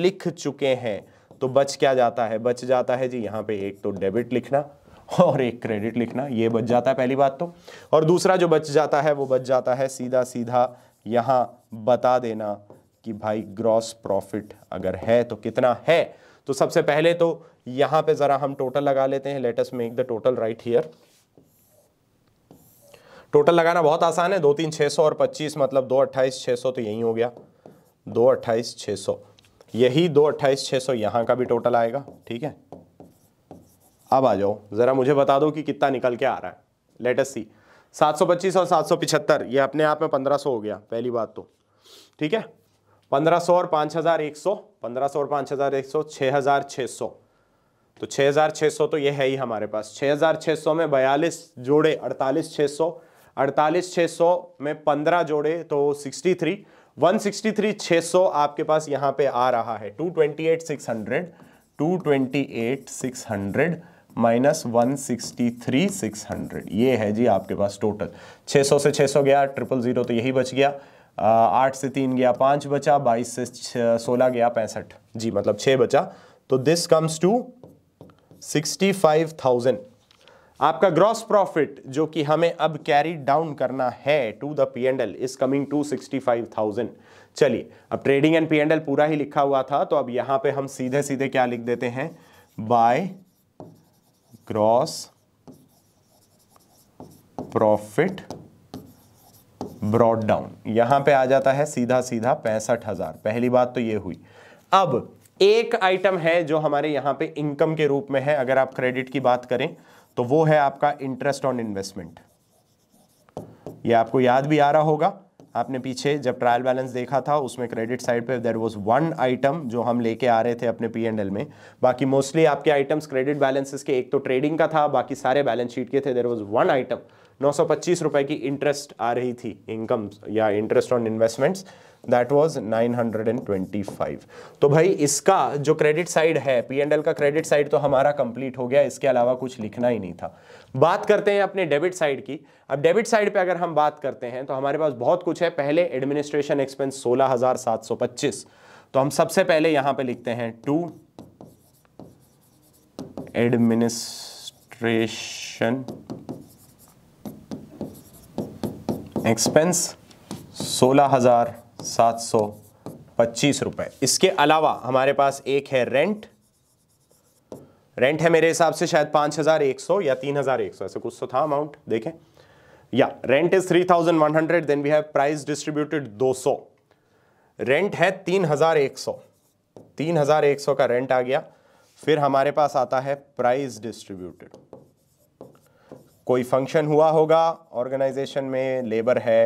लिख चुके हैं तो बच क्या जाता है बच जाता है जी यहां पे एक तो डेबिट लिखना और एक क्रेडिट लिखना ये बच जाता है पहली बात तो और दूसरा जो बच जाता है वो बच जाता है सीधा सीधा यहाँ बता देना कि भाई ग्रॉस प्रॉफिट अगर है तो कितना है तो सबसे पहले तो यहां पे ज़रा हम टोटल लगा लेते हैं let's just make the total right here total लगाना बहुत आसान है दो तीन छह सौ और पच्चीस मतलब दो अट्ठाईस छह सौ तो यही हो गया दो अट्ठाईस छह सौ यही दो अट्ठाईस छह सौ यहाँ का भी टोटल आएगा ठीक है अब आ जाओ ज़रा मुझे बता दो कि कितना निकल के आ रहा है लेटेस्ट सी 725 और 775 ये अपने आप में 1500 हो गया पहली बात तो ठीक है 1500 और 5100 1500 और 5100 6600 तो 6600 तो ये है ही हमारे पास 6600 में बयालीस जोड़े 48600 48600 में 15 जोड़े तो 63 163 सौ आपके पास यहाँ पे आ रहा है 228600 228600 minus one sixty three six hundred ये है जी आपके पास टोटल छः सौ से छः सौ गया ट्रिपल ज़ीरो तो यही बच गया आठ से तीन गया पाँच बचा बाईस से सोलह गया पैंसठ जी मतलब छः बचा तो this comes to sixty five thousand आपका ग्रॉस प्रॉफिट जो कि हमें अब कैरी डाउन करना है to the P and L is coming to sixty five thousand चलिए अब trading and P and L पूरा ही लिखा हुआ था तो अब यहाँ पे हम सीधे सीधे क्या लिख देते हैं by gross profit brought down यहां पे आ जाता है सीधा सीधा पैंसठ हजार पहली बात तो ये हुई अब एक आइटम है जो हमारे यहां पे इनकम के रूप में है अगर आप क्रेडिट की बात करें तो वो है आपका इंटरेस्ट ऑन इन्वेस्टमेंट ये आपको याद भी आ रहा होगा आपने पीछे जब ट्रायल बैलेंस देखा था उसमें क्रेडिट साइड पे देर वाज वन आइटम जो हम लेके आ रहे थे अपने पी एंड एल में बाकी मोस्टली आपके आइटम्स क्रेडिट बैलेंसेस के एक तो ट्रेडिंग का था बाकी सारे बैलेंस शीट के थे देर वाज वन आइटम नौ रुपए की इंटरेस्ट आ रही थी इनकम या interest on investments that was nine तो भाई इसका जो क्रेडिट साइड है पी एंड एल का क्रेडिट साइड तो हमारा कंप्लीट हो गया इसके अलावा कुछ लिखना ही नहीं था बात करते हैं अपने डेबिट साइड की अब डेबिट साइड पे अगर हम बात करते हैं तो हमारे पास बहुत कुछ है पहले एडमिनिस्ट्रेशन एक्सपेंस 16,725 तो हम सबसे पहले यहां पे लिखते हैं टू एडमिनिस्ट्रेशन एक्सपेंस सोलह हजार सात सौ पच्चीस रुपए इसके अलावा हमारे पास एक है रेंट रेंट है मेरे हिसाब से शायद पांच हज़ार एक सौ या तीन हज़ार एक सौ ऐसे कुछ तो था अमाउंट देखें या rent is three thousand one hundred then we have prize distributed दो सौ रेंट है तीन हज़ार एक सौ तीन हज़ार एक सौ का रेंट आ गया फिर हमारे पास आता है प्राइस डिस्ट्रीब्यूटेड कोई फंक्शन हुआ होगा ऑर्गेनाइजेशन में लेबर है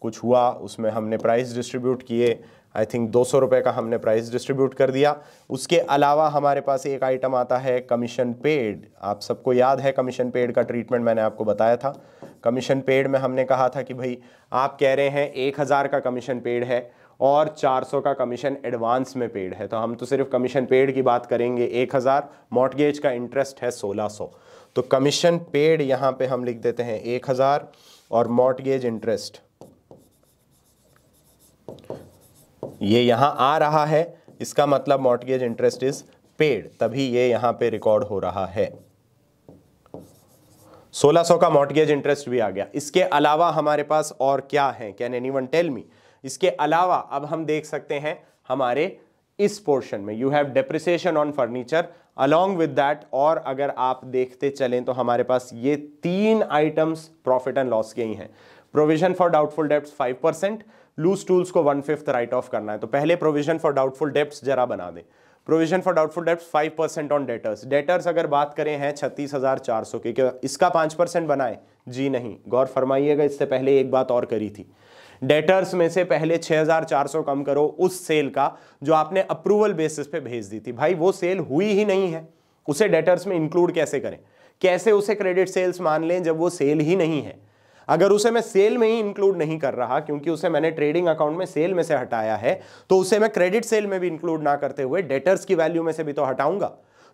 कुछ हुआ उसमें हमने प्राइस डिस्ट्रीब्यूट किए आई थिंक दो सौ का हमने प्राइस डिस्ट्रीब्यूट कर दिया उसके अलावा हमारे पास एक आइटम आता है कमीशन पेड आप सबको याद है कमीशन पेड का ट्रीटमेंट मैंने आपको बताया था कमीशन पेड में हमने कहा था कि भाई आप कह रहे हैं एक हज़ार का कमीशन पेड है और 400 का कमीशन एडवांस में पेड है तो हम तो सिर्फ कमीशन पेड की बात करेंगे एक हज़ार मॉटगेज का इंटरेस्ट है 1600 तो कमीशन पेड यहाँ पे हम लिख देते हैं एक और मॉटगेज इंटरेस्ट ये यहाँ आ रहा है इसका मतलब मॉर्टगेज इंटरेस्ट इज पेड तभी ये यहाँ पे रिकॉर्ड हो रहा है 1600 का मॉर्टगेज इंटरेस्ट भी आ गया इसके अलावा हमारे पास और क्या है can anyone tell me इसके अलावा अब हम देख सकते हैं हमारे इस पोर्शन में you have depreciation on furniture along with that और अगर आप देखते चलें तो हमारे पास ये तीन आइटम्स प्रॉफिट एंड लॉस के ही हैं प्रोविजन फॉर डाउटफुल डेप्ट फाइव परसेंट लूज टूल्स को वन फिफ्थ राइट ऑफ करना है तो पहले प्रोविजन फॉर डाउटफुल डेप्स जरा बना दें provision for doubtful debts five percent on debtors debtors अगर बात करें हैं छत्तीस हज़ार चार सौ क्या इसका पाँच परसेंट बनाए जी नहीं गौर फरमाइएगा इससे पहले एक बात और करी थी डेटर्स में से पहले 6,400 कम करो उस सेल का जो आपने अप्रूवल बेसिस पे भेज दी थी भाई वो सेल हुई ही नहीं है उसे डेटर्स में इंक्लूड कैसे करें कैसे उसे क्रेडिट सेल्स मान लें जब वो सेल ही नहीं है अगर उसे मैं सेल में ही इंक्लूड नहीं कर रहा क्योंकि उसे मैंने ट्रेडिंग अकाउंट में सेल में से हटाया है तो उसे मैं क्रेडिट सेल में भी इंक्लूड ना करते हुए डेटर्स की वैल्यू में से भी तो हटाऊंगा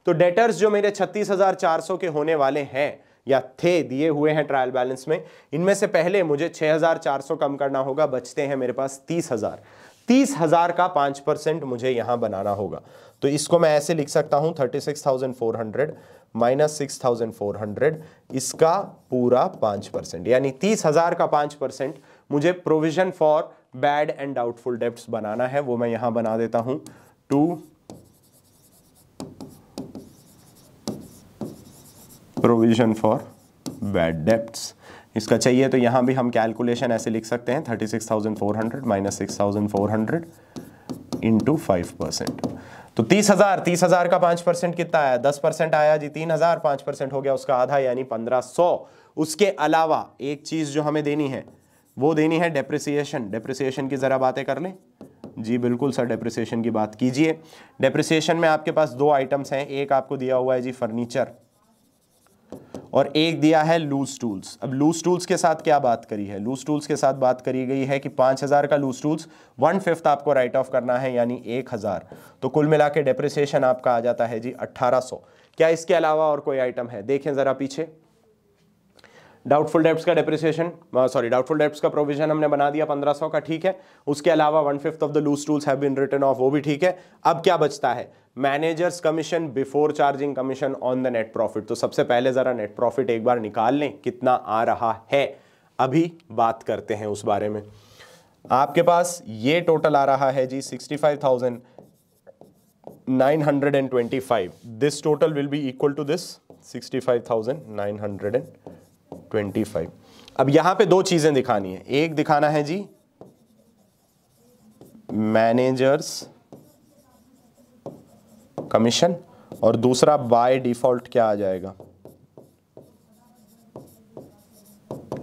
तो डेटर्स जो मेरे सौ के होने वाले हैं या थे दिए हुए हैं ट्रायल बैलेंस में इनमें से पहले मुझे 6,400 कम करना होगा बचते हैं मेरे पास 30,000 तीस हजार का पांच परसेंट मुझे यहां बनाना होगा तो इसको मैं ऐसे लिख सकता हूं thirty six thousand four hundred minus six thousand four hundred इसका पूरा पांच परसेंट यानी तीस हजार का पांच परसेंट मुझे provision for bad and doubtful डेप्ट बनाना है वो मैं यहां बना देता हूं to provision for bad debts इसका चाहिए तो यहाँ भी हम कैलकुलेशन ऐसे लिख सकते हैं thirty six thousand four hundred minus six thousand four hundred into five percent तो तीस हजार तीस हजार का पांच परसेंट कितना आया दस परसेंट आया जी तीन हजार पांच परसेंट हो गया उसका आधा यानी पंद्रह सौ उसके अलावा एक चीज जो हमें देनी है वो देनी है डेप्रिसिएशन डेप्रिसिएशन की जरा बातें कर लें जी बिल्कुल सर डेप्रिसिएशन की बात कीजिए डेप्रिसिएशन में आपके पास दो आइटम्स हैं एक आपको दिया हुआ है जी फर्नीचर और एक दिया है लूज टूल्स अब लूज टूल्स के साथ क्या बात करी है लूज टूल्स के साथ बात करी गई है कि पांच हज़ार का लूज टूल्स वन फिफ्थ आपको राइट ऑफ करना है यानी एक हज़ार तो कुल मिला के डेप्रिसिएशन आपका आ जाता है जी अट्ठारह सौ क्या इसके अलावा और कोई आइटम है देखें ज़रा पीछे डाउटफुल डेप्स का डेप्रिसिएशन सॉरी डाउटफुल डेप्स का प्रोविजन हमने बना दिया 1500 का ठीक है उसके अलावा one fifth of the loose tools have been written off वो भी ठीक है अब क्या बचता है managers commission before charging commission on the net profit तो सबसे पहले ज़रा नेट प्रॉफिट एक बार निकाल लें कितना आ रहा है अभी बात करते हैं उस बारे में आपके पास ये टोटल आ रहा है जी sixty five thousand nine hundred and twenty five this total will be equal to this sixty five thousand nine hundred and twenty five अब यहां पे दो चीज़ें दिखानी है एक दिखाना है जी मैनेजर्स कमीशन और दूसरा बाय डिफॉल्ट क्या आ जाएगा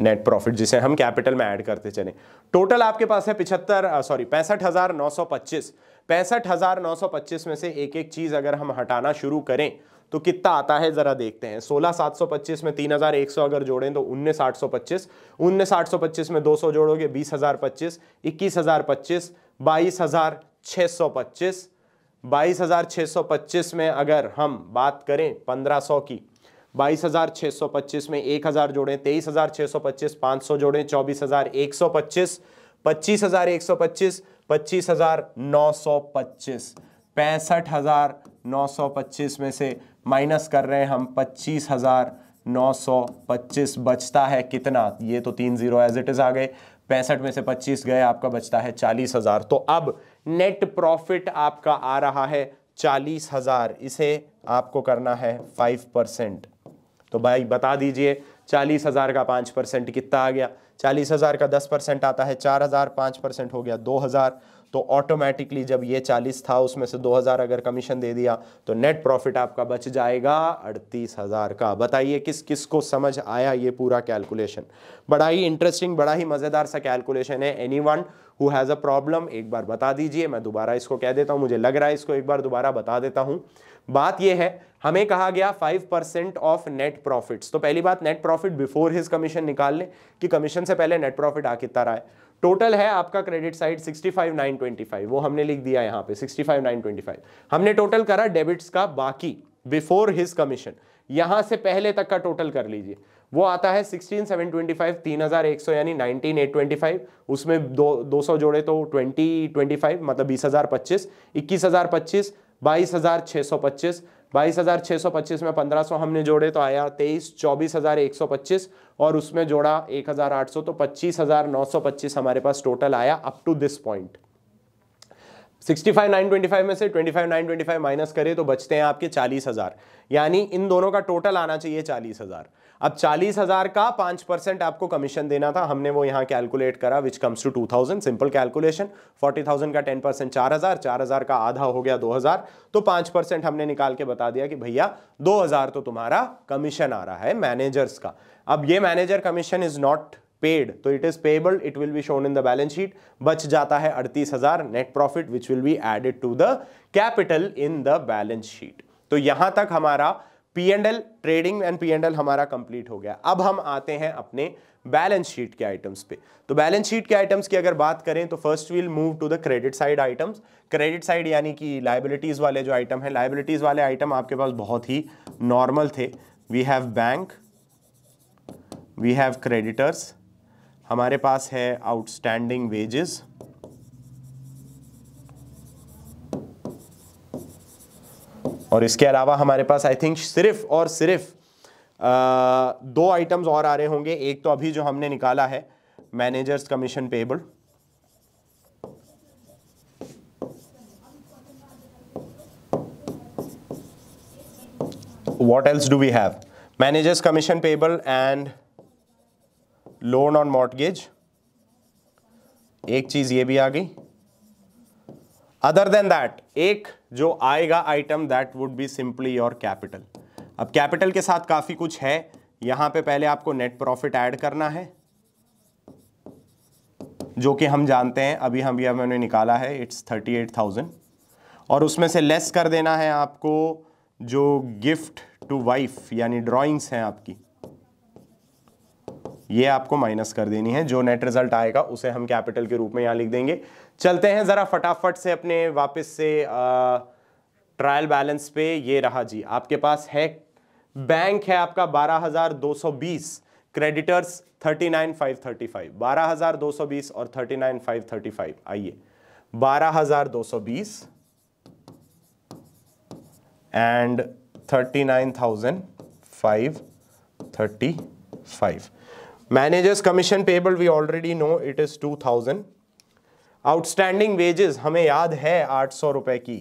नेट प्रॉफिट जिसे हम कैपिटल में ऐड करते चले टोटल आपके पास है पिछहत्तर सॉरी पैंसठ हजार नौ सौ पच्चीस पैंसठ हजार नौ सौ पच्चीस में से एक एक चीज अगर हम हटाना शुरू करें तो कितना आता है जरा देखते हैं सोलह सात सौ पच्चीस में तीन हजार एक सौ अगर जोड़ें तो उन्नीस आठ सौ पच्चीस उन्नीस आठ सौ पच्चीस में दो सौ जोड़ोगे बीस हजार पच्चीस इक्कीस हजार पच्चीस बाईस हजार छह सौ पच्चीस 22,625 में अगर हम बात करें 1500 की 22,625 में 1,000 जोड़ें 23,625 500 जोड़ें 24,125 25,125 25,925 पैंसठ में से माइनस कर रहे हैं हम 25,925 बचता है कितना ये तो तीन जीरो एज इट इज़ आ गए पैंसठ में से 25 गए आपका बचता है 40,000 तो अब नेट प्रॉफिट आपका आ रहा है चालीस हजार इसे आपको करना है फाइव परसेंट तो भाई बता दीजिए चालीस हजार का पांच परसेंट कितना आ गया चालीस हजार का दस परसेंट आता है चार हजार पांच परसेंट हो गया दो हजार तो ऑटोमेटिकली जब ये 40 था उसमें से 2000 अगर कमीशन दे दिया तो नेट प्रॉफिट आपका बच जाएगा अड़तीस हज़ार का बताइए किस किस को समझ आया ये पूरा कैलकुलेशन बड़ा ही इंटरेस्टिंग बड़ा ही मज़ेदार सा कैलकुलेशन है anyone who has a problem एक बार बता दीजिए मैं दोबारा इसको कह देता हूं मुझे लग रहा है इसको एक बार दोबारा बता देता हूं बात यह है हमें कहा गया five percent of net profits तो पहली बात net profit before his commission निकाल लें कि कमीशन से पहले नेट प्रॉफिट आ कितना रहा है टोटल है आपका क्रेडिट साइड 65,925 वो हमने लिख दिया यहां पे 65,925 हमने टोटल करा डेबिट्स का बाकी बिफोर हिज कमीशन यहां से पहले तक का टोटल कर लीजिए वो आता है 16,725 3,100 यानी 19,825 उसमें दो 200 जोड़े तो 20,25 मतलब 20,025 21,025 22,625 बाईस हजार सौ पच्चीस में पंद्रह सौ हमने जोड़े तो आया तेईस चौबीस हजार एक सौ पच्चीस और उसमें जोड़ा एक हजार आठ सौ तो पच्चीस हजार नौ सौ पच्चीस हमारे पास टोटल आया up to this point sixty five nine twenty five में से ट्वेंटी माइनस करें तो बचते हैं आपके चालीस हजार यानी इन दोनों का टोटल आना चाहिए चालीस हजार अब चालीस हजार का पांच परसेंट आपको कमीशन देना था हमने वो यहां कैलकुलेट करा which comes to two thousand simple calculation forty thousand का टेन परसेंट चार हजार चार हजार का आधा हो गया दो हजार तो पांच परसेंट हमने निकाल के बता दिया कि भैया दो हजार तो तुम्हारा कमीशन आ रहा है मैनेजर्स का अब ये manager commission is not paid तो it is payable it will be shown in the balance sheet बच जाता है अड़तीस हजार net profit which will be added to the capital in the balance sheet तो यहां तक हमारा P and L trading and P and L हमारा कंप्लीट हो गया अब हम आते हैं अपने बैलेंस शीट के आइटम्स पे तो बैलेंस शीट के आइटम्स की अगर बात करें तो first will move to the credit side items credit side यानी कि लाइबिलिटीज़ वाले जो आइटम है लाइबिलिटीज़ वाले आइटम आपके पास बहुत ही नॉर्मल थे we have bank we have creditors हमारे पास है आउटस्टैंडिंग वेजेस और इसके अलावा हमारे पास आई थिंक सिर्फ और सिर्फ आ, दो आइटम्स और आ रहे होंगे एक तो अभी जो हमने निकाला है managers commission payable what else do we have managers commission payable and loan on mortgage एक चीज ये भी आ गई अदर देन दैट एक जो आएगा item that would be simply your capital अब कैपिटल के साथ काफ़ी कुछ है यहां पे पहले आपको नेट प्रॉफिट ऐड करना है जो कि हम जानते हैं अभी हम भी मैंने निकाला है इट्स थर्टी एट थाउजेंड और उसमें से लेस कर देना है आपको जो गिफ्ट टू वाइफ यानी ड्राइंग्स हैं आपकी ये आपको माइनस कर देनी है जो नेट रिजल्ट आएगा उसे हम कैपिटल के रूप में यहां लिख देंगे चलते हैं ज़रा फटाफट से अपने वापस से ट्रायल बैलेंस पे ये रहा जी आपके पास है बैंक है आपका 12,220 क्रेडिटर्स 39,535 12,220 और 39,535 आइए 12,220 and 39,535 managers commission payable we already know it is 2,000 outstanding wages हमें याद है आठ सौ रुपए की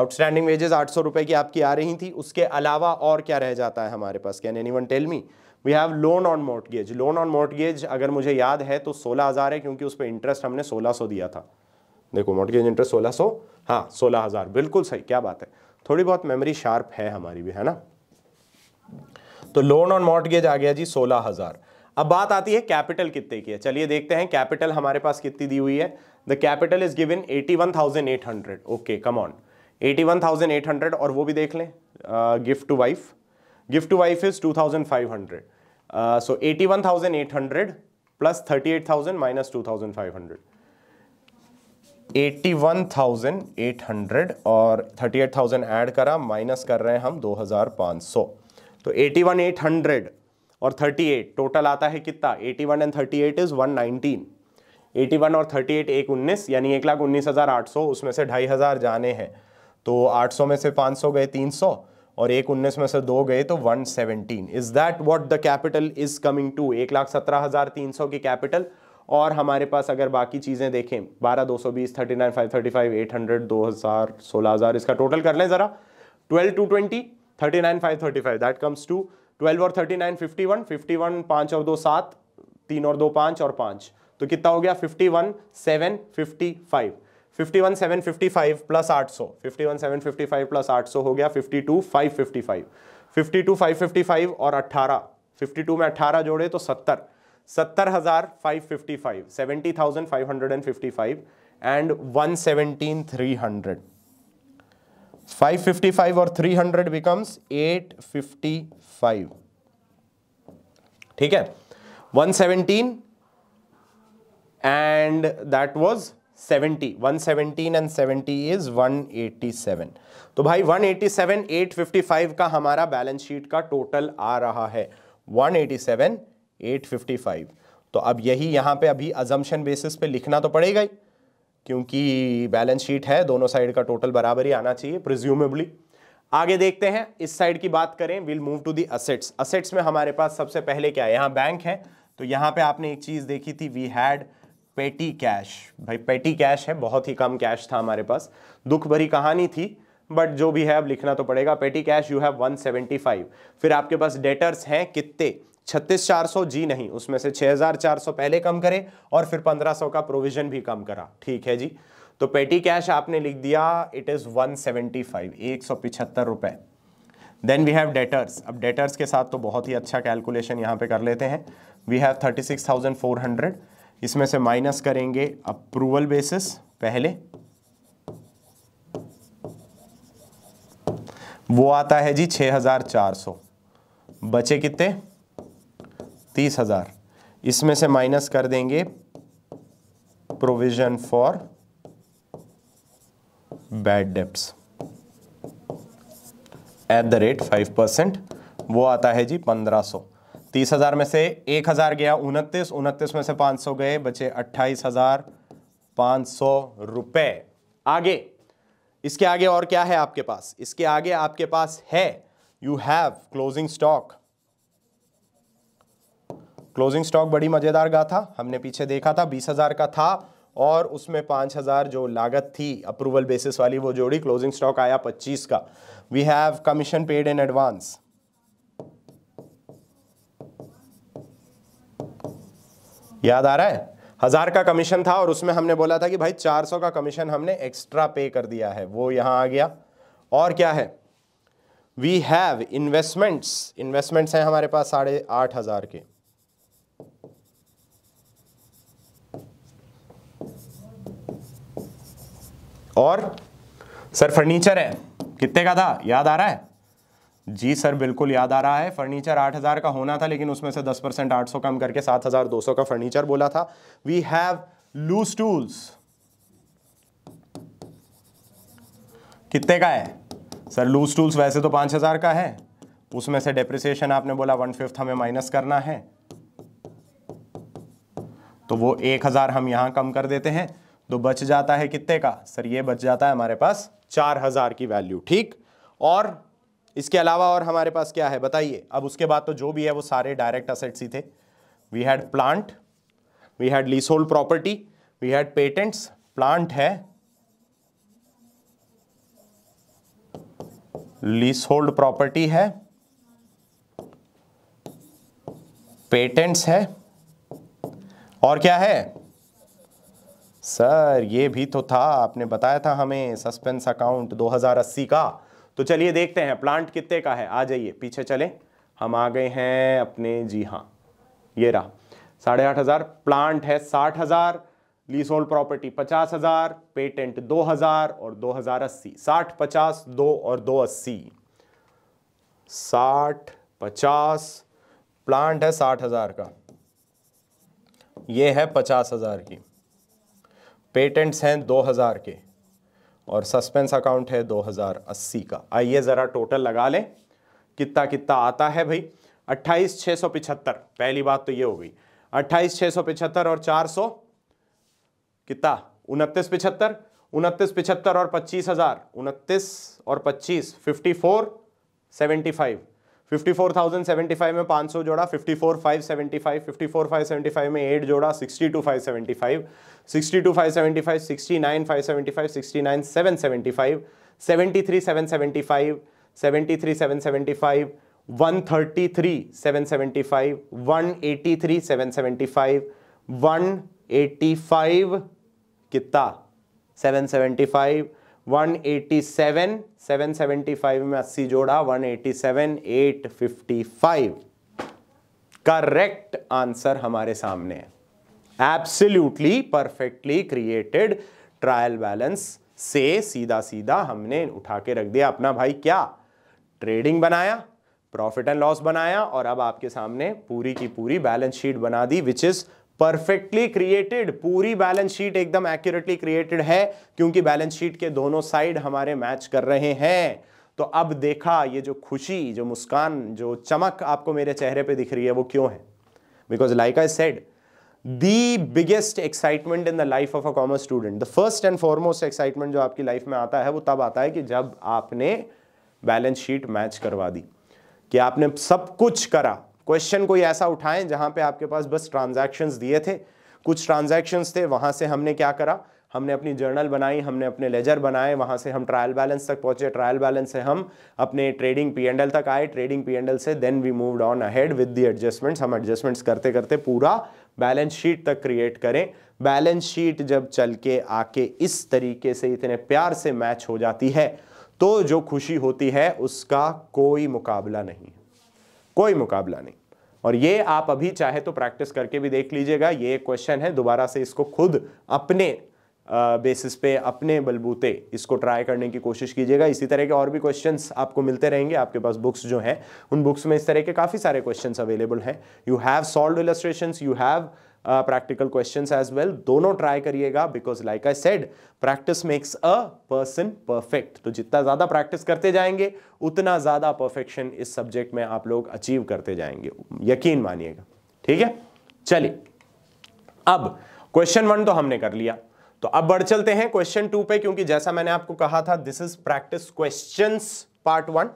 आउटस्टैंडिंग वेजेस आठ सौ रुपए की आपकी आ रही थी उसके अलावा और क्या रह जाता है हमारे पास can anyone tell me we have loan on mortgage loan on mortgage अगर मुझे याद है तो सोलह हज़ार है क्योंकि उस पर इंटरेस्ट हमने सोलह सो दिया था देखो मोर्टगेज इंटरेस्ट सोलह सो हाँ सोलह हज़ार बिल्कुल सही क्या बात है थोड़ी बहुत मेमोरी शार्प है हमारी भी है ना तो लोन ऑन मोर्टगेज आ गया जी सोलह हज़ार अब बात आती है कैपिटल कितने की है चलिए देखते हैं कैपिटल हमारे पास कितनी दी हुई है the capital is given 81,800 okay come on 81,800 और वो भी देख लें gift to wife gift to wife is 2,500 so 81,800 plus 38,000 minus 2,500 81,800 और 38,000 ऐड करा माइनस कर रहे हैं हम 2,500 तो 81,800 और 38 टोटल आता है कितना 81 एंड 38 इज 119 एटी वन और थर्टी एट एक उन्नीस यानी एक लाख उन्नीस हज़ार आठ सौ उसमें से ढाई हज़ार जाने हैं तो आठ सौ में से पाँच सौ गए तीन सौ और एक उन्नीस में से दो गए तो one seventeen is that what the capital is coming to एक लाख सत्रह हज़ार तीन सौ की कैपिटल और हमारे पास अगर बाकी चीज़ें देखें बारह दो सौ बीस thirty nine five thirty five eight hundred दो हज़ार सोलह हज़ार इसका टोटल कर लें ज़रा twelve two twenty thirty nine five thirty five that comes to twelve और thirty nine fifty one fifty one पाँच और दो सात तीन और दो पाँच और पाँच तो कितना हो गया fifty one seven fifty five fifty one seven fifty five plus आठ सौ fifty one seven fifty five plus आठ सौ हो गया fifty two five fifty five fifty two five fifty five और अट्ठारह फिफ्टी टू में अट्ठारह जोड़े तो सत्तर सत्तर हज़ार five fifty five seventy thousand five hundred and fifty five and one seventeen three hundred five fifty five और three hundred becomes eight fifty five ठीक है one seventeen and that was 70 117 and 70 is 187 तो भाई 187 855 का हमारा balance sheet का total आ रहा है 187 855 तो अब यही यहाँ पे अभी अजम्पन बेसिस पे लिखना तो पड़ेगा ही क्योंकि बैलेंस शीट है दोनों साइड का टोटल बराबर ही आना चाहिए प्रिज्यूमेबली आगे देखते हैं इस साइड की बात करें will move to the assets assets में हमारे पास सबसे पहले क्या है यहाँ बैंक है तो यहाँ पे आपने एक चीज़ देखी थी वी हैड पेटी कैश भाई पेटी कैश है बहुत ही कम कैश था हमारे पास दुख भरी कहानी थी बट जो भी है अब लिखना तो पड़ेगा पेटी कैश यू हैव 175 फिर आपके पास डेटर्स हैं कितने छत्तीस चार सौ जी नहीं उसमें से 6,400 पहले कम करे और फिर 1500 का प्रोविजन भी कम करा ठीक है जी तो पेटी कैश आपने लिख दिया इट इज़ 175 एक सौ पिछहत्तर रुपए देन वी हैव डेटर्स अब डेटर्स के साथ तो बहुत ही अच्छा कैलकुलेशन यहाँ पे कर लेते हैं we have thirty six thousand four hundred इसमें से माइनस करेंगे अप्रूवल बेसिस पहले वो आता है जी 6400 बचे कितने तीस हजार इसमें से माइनस कर देंगे provision for bad debts at the rate five percent वो आता है जी पंद्रह सौ तीस हज़ार में से एक हज़ार गया उनतीस उनतीस में से पांच सौ गए बचे अट्ठाईस हज़ार पांच सौ रुपए आगे इसके आगे और क्या है आपके पास इसके आगे आपके पास है you have closing stock closing stock बड़ी मज़ेदार था हमने पीछे देखा था बीस हज़ार का था और उसमें पांच हज़ार जो लागत थी अप्रूवल बेसिस वाली वो जोड़ी क्लोजिंग स्टॉक आया पच्चीस का we have commission paid in advance याद आ रहा है हज़ार का कमीशन था और उसमें हमने बोला था कि भाई 400 का कमीशन हमने एक्स्ट्रा पे कर दिया है वो यहां आ गया और क्या है वी हैव इन्वेस्टमेंट्स इन्वेस्टमेंट्स हैं हमारे पास साढ़े आठ हज़ार के और सर फर्नीचर है कितने का था याद आ रहा है जी सर बिल्कुल याद आ रहा है फर्नीचर 8000 का होना था लेकिन उसमें से 10 परसेंट आठ कम करके 7200 का फर्नीचर बोला था वी हैव लूज टूल्स कितने का है सर लूज टूल्स वैसे तो 5000 का है उसमें से डेप्रिसिएशन आपने बोला वन फिफ्थ हमें माइनस करना है तो वो 1000 हम यहां कम कर देते हैं तो बच जाता है कितने का सर ये बच जाता है हमारे पास चार की वैल्यू ठीक और इसके अलावा और हमारे पास क्या है बताइए अब उसके बाद तो जो भी है वो सारे डायरेक्ट असेट्स ही थे we had plant we had leasehold property we had patents plant है लीस होल्ड प्रॉपर्टी है पेटेंट्स है और क्या है सर ये भी तो था आपने बताया था हमें सस्पेंस अकाउंट 2080 का तो चलिए देखते हैं प्लांट कितने का है आ जाइए पीछे चले हम आ गए हैं अपने जी हाँ ये रहा साढ़े आठ हज़ार प्लांट है साठ हज़ार लीज होल्ड प्रॉपर्टी पचास हज़ार पेटेंट दो हज़ार और दो हज़ार अस्सी साठ पचास दो और दो अस्सी साठ पचास प्लांट है साठ हज़ार का ये है पचास हज़ार की पेटेंट्स हैं दो हज़ार के और सस्पेंस अकाउंट है 2080 का आइए ज़रा टोटल लगा लें कितना कितना आता है भाई अट्ठाईस सौ पिछहत्तर पहली बात तो ये हो गई अट्ठाईस सौ और चार सौ कितना उनतीस पिछहत्तर उनतीस पिछहत्तर और पच्चीस हज़ार उनतीस और पच्चीस fifty four seventy five fifty four thousand seventy five में पाँच सौ जोड़ा fifty four five five fifty four five seventy five में एट जोड़ा sixty two five seventy five sixty two five seventy five sixty nine five seventy five nine seven seventy five seventy three seven seventy five seventy three seven seventy five one thirty three seven five one eighty three seven five one eighty five कितना seven five 187 775 में 80 जोड़ा 187 855 correct answer हमारे सामने है absolutely perfectly created trial balance से सीधा सीधा हमने उठा के रख दिया अपना भाई क्या ट्रेडिंग बनाया प्रॉफिट एंड लॉस बनाया और अब आपके सामने पूरी की पूरी बैलेंस शीट बना दी विच इज़ परफेक्टली क्रिएटेड पूरी बैलेंस शीट एकदम एक्यूरेटली क्रिएटेड है क्योंकि बैलेंस शीट के दोनों साइड हमारे मैच कर रहे हैं तो अब देखा ये जो खुशी जो मुस्कान जो चमक आपको मेरे चेहरे पे दिख रही है वो क्यों है because like I said the biggest excitement in the life of a commerce student the first and foremost excitement जो आपकी लाइफ में आता है वो तब आता है कि जब आपने बैलेंस शीट मैच करवा दी कि आपने सब कुछ करा क्वेश्चन कोई ऐसा उठाएं जहां पे आपके पास बस ट्रांजैक्शंस दिए थे कुछ ट्रांजैक्शंस थे वहां से हमने क्या करा हमने अपनी जर्नल बनाई हमने अपने लेजर बनाए वहाँ से हम ट्रायल बैलेंस तक पहुँचे ट्रायल बैलेंस से हम अपने ट्रेडिंग पी तक आए ट्रेडिंग पी से then we moved on ahead with the adjustments हम एडजस्टमेंट्स करते करते पूरा बैलेंस शीट तक क्रिएट करें बैलेंस शीट जब चल के आके इस तरीके से इतने प्यार से मैच हो जाती है तो जो खुशी होती है उसका कोई मुकाबला नहीं है कोई मुकाबला नहीं और ये आप अभी चाहे तो प्रैक्टिस करके भी देख लीजिएगा ये क्वेश्चन है दोबारा से इसको खुद अपने बेसिस पे अपने बलबूते इसको ट्राई करने की कोशिश कीजिएगा इसी तरह के और भी क्वेश्चंस आपको मिलते रहेंगे आपके पास बुक्स जो हैं उन बुक्स में इस तरह के काफ़ी सारे क्वेश्चंस अवेलेबल हैं you have solve illustrations you have practical question as well दोनों ट्राई करिएगा because like I said practice makes a person perfect तो जितना ज़्यादा प्रैक्टिस करते जाएंगे उतना ज़्यादा परफेक्शन इस सब्जेक्ट में आप लोग अचीव करते जाएंगे यकीन मानिएगा ठीक है चलिए अब क्वेश्चन वन तो हमने कर लिया तो अब बढ़ चलते हैं क्वेश्चन टू पे क्योंकि जैसा मैंने आपको कहा था this is practice questions part one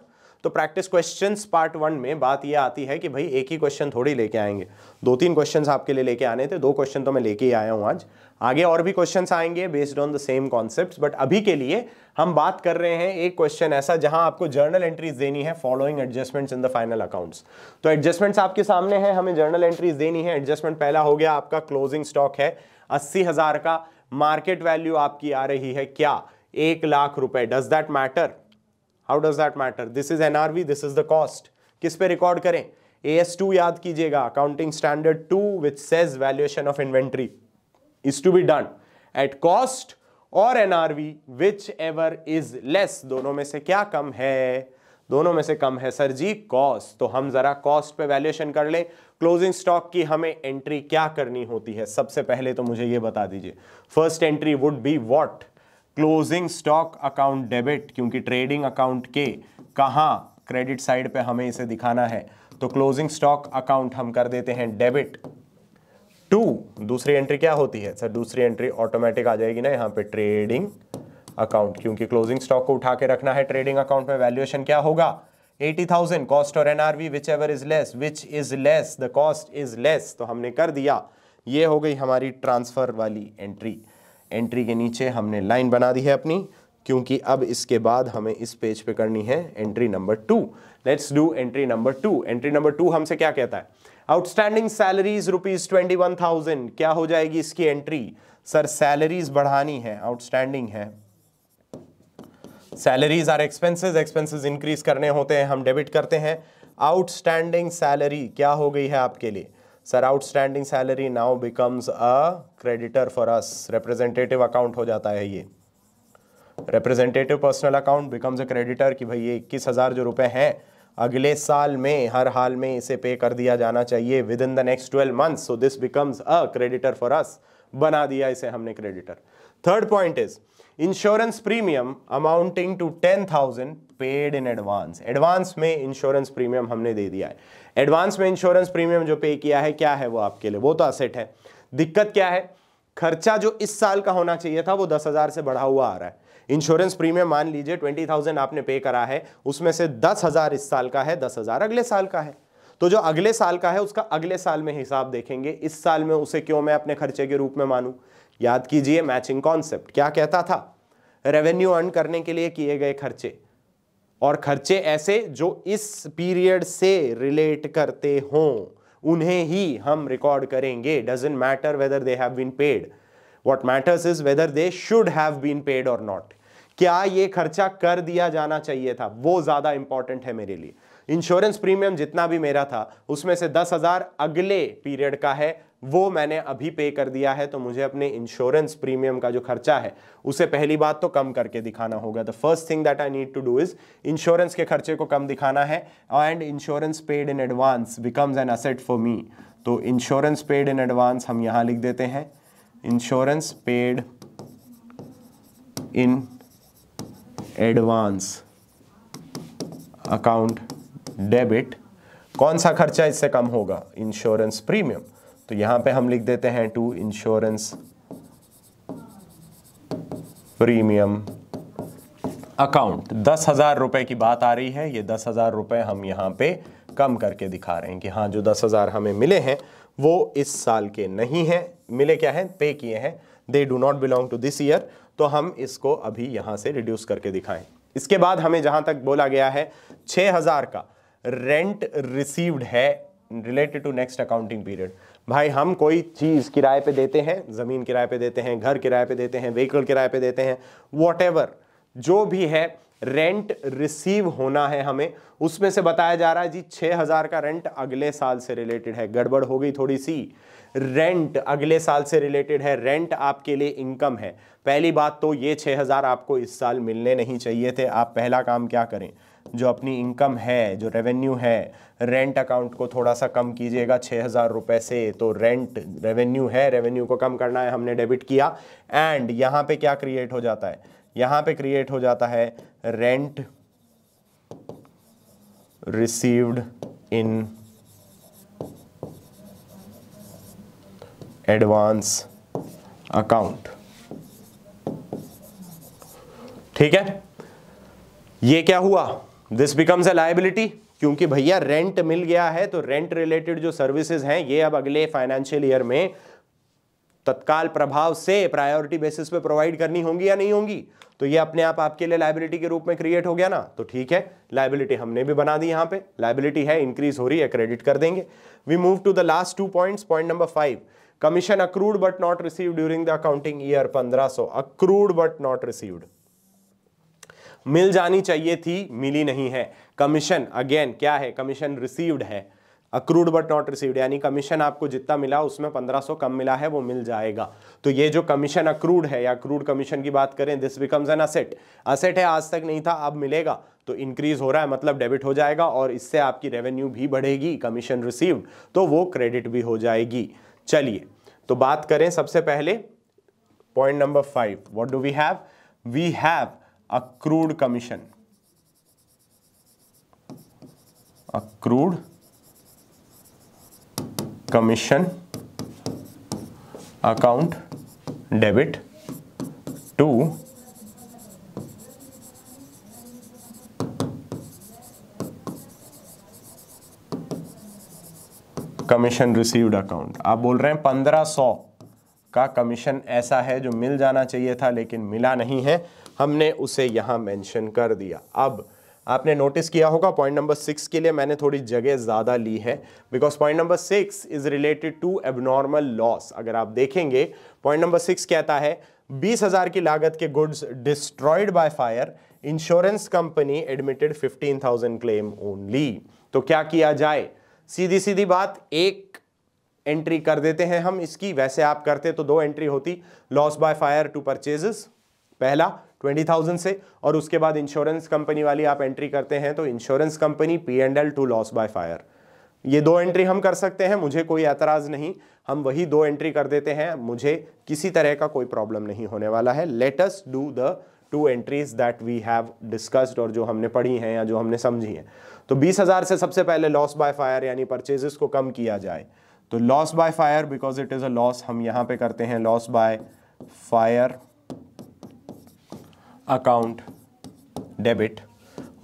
तो प्रैक्टिस क्वेश्चन पार्ट वन में बात यह आती है कि भाई एक ही क्वेश्चन थोड़ी लेके आएंगे दो तीन क्वेश्चन आपके लिए लेके आने थे दो क्वेश्चन तो मैं लेके ही आया हूँ आज आगे और भी क्वेश्चंस आएंगे based on the same concept but अभी के लिए हम बात कर रहे हैं एक क्वेश्चन ऐसा जहां आपको जर्नल एंट्रीज देनी है following adjustments in the final accounts तो एडजस्टमेंट्स आपके सामने हैं हमें जर्नल एंट्रीज देनी है एडजस्टमेंट पहला हो गया आपका क्लोजिंग स्टॉक है अस्सी हज़ार का मार्केट वैल्यू आपकी आ रही है क्या एक लाख रुपए does that matter how does that matter this is NRV this is the cost किस पे रिकॉर्ड करें ए एस टू याद कीजिएगा accounting standard two which says valuation of inventory is to be done at cost और NRV whichever is less दोनों में से क्या कम है दोनों में से कम है सर जी कॉस्ट तो हम जरा कॉस्ट पे वैल्यूएशन कर लें क्लोजिंग स्टॉक की हमें एंट्री क्या करनी होती है सबसे पहले तो मुझे ये बता दीजिए first entry would be what closing stock account debit क्योंकि ट्रेडिंग अकाउंट के कहाँ क्रेडिट साइड पे हमें इसे दिखाना है तो क्लोजिंग स्टॉक अकाउंट हम कर देते हैं डेबिट टू दूसरी एंट्री क्या होती है सर दूसरी एंट्री ऑटोमेटिक आ जाएगी ना यहाँ पे ट्रेडिंग अकाउंट क्योंकि क्लोजिंग स्टॉक को उठा के रखना है ट्रेडिंग अकाउंट में वैल्यूएशन क्या होगा 80,000 कॉस्ट और NRV whichever is less which is less the cost is less तो हमने कर दिया ये हो गई हमारी ट्रांसफर वाली एंट्री एंट्री के नीचे हमने लाइन बना दी है अपनी क्योंकि अब इसके बाद हमें इस पेज पे करनी है entry number two let's do entry number two entry number two हमसे क्या कहता है outstanding salaries rupees twenty one thousand क्या हो जाएगी इसकी एंट्री सर सैलरीज बढ़ानी है आउटस्टैंडिंग है salaries are expenses expenses increase करने होते हैं हम डेबिट करते हैं आउटस्टैंडिंग सैलरी क्या हो गई है आपके लिए sir outstanding salary now becomes a creditor for us representative account हो जाता है ये representative personal account becomes a creditor कि भाई ये इक्कीस हज़ार जो रुपए हैं अगले साल में हर हाल में इसे पे कर दिया जाना चाहिए within the next twelve month so this becomes a creditor for us बना दिया इसे हमने creditor third point is insurance premium amounting to ten thousand paid in advance advance में इंश्योरेंस प्रीमियम हमने दे दिया है एडवांस में इंश्योरेंस प्रीमियम जो पे किया है क्या है वो आपके लिए वो तो असेट है दिक्कत क्या है खर्चा जो इस साल का होना चाहिए था वो दस हज़ार से बढ़ा हुआ आ रहा है इंश्योरेंस प्रीमियम मान लीजिए ट्वेंटी थाउजेंड आपने पे करा है उसमें से दस हज़ार इस साल का है दस हज़ार अगले साल का है तो जो अगले साल का है उसका अगले साल में हिसाब देखेंगे इस साल में उसे क्यों मैं अपने खर्चे के रूप में मानू याद कीजिए मैचिंग कॉन्सेप्ट क्या कहता था रेवेन्यू अर्न करने के लिए किए गए खर्चे और खर्चे ऐसे जो इस पीरियड से रिलेट करते हों उन्हें ही हम रिकॉर्ड करेंगे doesn't matter whether they have been paid what matters is whether they should have been paid और नॉट क्या ये खर्चा कर दिया जाना चाहिए था वो ज़्यादा इंपॉर्टेंट है मेरे लिए इंश्योरेंस प्रीमियम जितना भी मेरा था उसमें से दस हज़ार अगले पीरियड का है वो मैंने अभी पे कर दिया है तो मुझे अपने इंश्योरेंस प्रीमियम का जो खर्चा है उसे पहली बात तो कम करके दिखाना होगा the first thing that I need to do is insurance के खर्चे को कम दिखाना है and insurance paid in advance becomes an asset for me तो इंश्योरेंस पेड इन एडवांस हम यहां लिख देते हैं insurance paid in advance account debit कौन सा खर्चा इससे कम होगा इंश्योरेंस प्रीमियम तो यहां पे हम लिख देते हैं टू इंश्योरेंस प्रीमियम अकाउंट दस हज़ार रुपए की बात आ रही है ये दस हज़ार रुपए हम यहां पे कम करके दिखा रहे हैं कि हाँ जो दस हज़ार हमें मिले हैं वो इस साल के नहीं हैं मिले क्या हैं पे किए हैं they do not belong to this year तो हम इसको अभी यहां से रिड्यूस करके दिखाएं इसके बाद हमें जहां तक बोला गया है छह हज़ार का रेंट रिसीव्ड है related to next accounting period भाई हम कोई चीज़ किराए पे देते हैं ज़मीन किराए पे देते हैं घर किराए पे देते हैं व्हीकल किराए पे देते हैं वॉट जो भी है रेंट रिसीव होना है हमें उसमें से बताया जा रहा है जी छः हज़ार का रेंट अगले साल से रिलेटेड है गड़बड़ हो गई थोड़ी सी रेंट अगले साल से रिलेटेड है रेंट आपके लिए इनकम है पहली बात तो ये छः हज़ार आपको इस साल मिलने नहीं चाहिए थे आप पहला काम क्या करें जो अपनी इनकम है जो रेवेन्यू है रेंट अकाउंट को थोड़ा सा कम कीजिएगा छः हज़ार रुपये से तो रेंट रेवेन्यू है रेवेन्यू को कम करना है हमने डेबिट किया एंड यहाँ पे क्या क्रिएट हो जाता है यहाँ पे क्रिएट हो जाता है rent received in advance account ठीक है ये क्या हुआ दिस बिकम्स अ लाइबिलिटी क्योंकि भैया रेंट मिल गया है तो रेंट रिलेटेड जो सर्विसेज हैं ये अब अगले फाइनेंशियल ईयर में तत्काल प्रभाव से प्रायोरिटी बेसिस पे प्रोवाइड करनी होंगी या नहीं होंगी तो ये अपने आप आपके लिए लाइबिलिटी के रूप में क्रिएट हो गया ना तो ठीक है लाइबिलिटी हमने भी बना दी यहां पे लाइबिलिटी है इंक्रीज हो रही है क्रेडिट कर देंगे we move to the last two points point number five commission accrued but not receive during the accounting year पंद्रह so accrued but not received मिल जानी चाहिए थी मिली नहीं है कमीशन अगेन क्या है कमीशन रिसीव्ड है अक्रूड बट नॉट रिसीव्ड यानी कमीशन आपको जितना मिला उसमें 1500 कम मिला है वो मिल जाएगा तो ये जो कमीशन अक्रूड है या अक्रूड कमीशन की बात करें this becomes an asset asset है आज तक नहीं था अब मिलेगा तो इंक्रीज हो रहा है मतलब डेबिट हो जाएगा और इससे आपकी रेवेन्यू भी बढ़ेगी कमीशन रिसीव्ड तो वो क्रेडिट भी हो जाएगी चलिए तो बात करें सबसे पहले point number five what do we have we have accrued commission accrued commission account debit to commission received account आप बोल रहे हैं पंद्रह सौ का कमीशन ऐसा है जो मिल जाना चाहिए था लेकिन मिला नहीं है हमने उसे यहाँ मेंशन कर दिया अब आपने नोटिस किया होगा पॉइंट नंबर सिक्स के लिए मैंने थोड़ी जगह ज़्यादा ली है because point number six is related to abnormal loss अगर आप देखेंगे पॉइंट नंबर सिक्स कहता है बीस हज़ार की लागत के goods destroyed by fire insurance company admitted fifteen thousand claim only तो क्या किया जाए सीधी सीधी बात एक एंट्री कर देते हैं हम इसकी वैसे आप करते तो दो एंट्री होती loss by fire to purchases पहला ट्वेंटी थाउजेंड से और उसके बाद इंश्योरेंस कंपनी वाली आप एंट्री करते हैं तो insurance company P and L to loss by fire ये दो एंट्री हम कर सकते हैं मुझे कोई एतराज़ नहीं हम वही दो एंट्री कर देते हैं मुझे किसी तरह का कोई प्रॉब्लम नहीं होने वाला है let's do the two entries that we have discussed और जो हमने पढ़ी हैं या जो हमने समझी हैं तो बीस हज़ार से सबसे पहले लॉस बाय फायर यानी परचेजेस को कम किया जाए तो loss by fire because it is a loss हम यहाँ पे करते हैं loss by fire account debit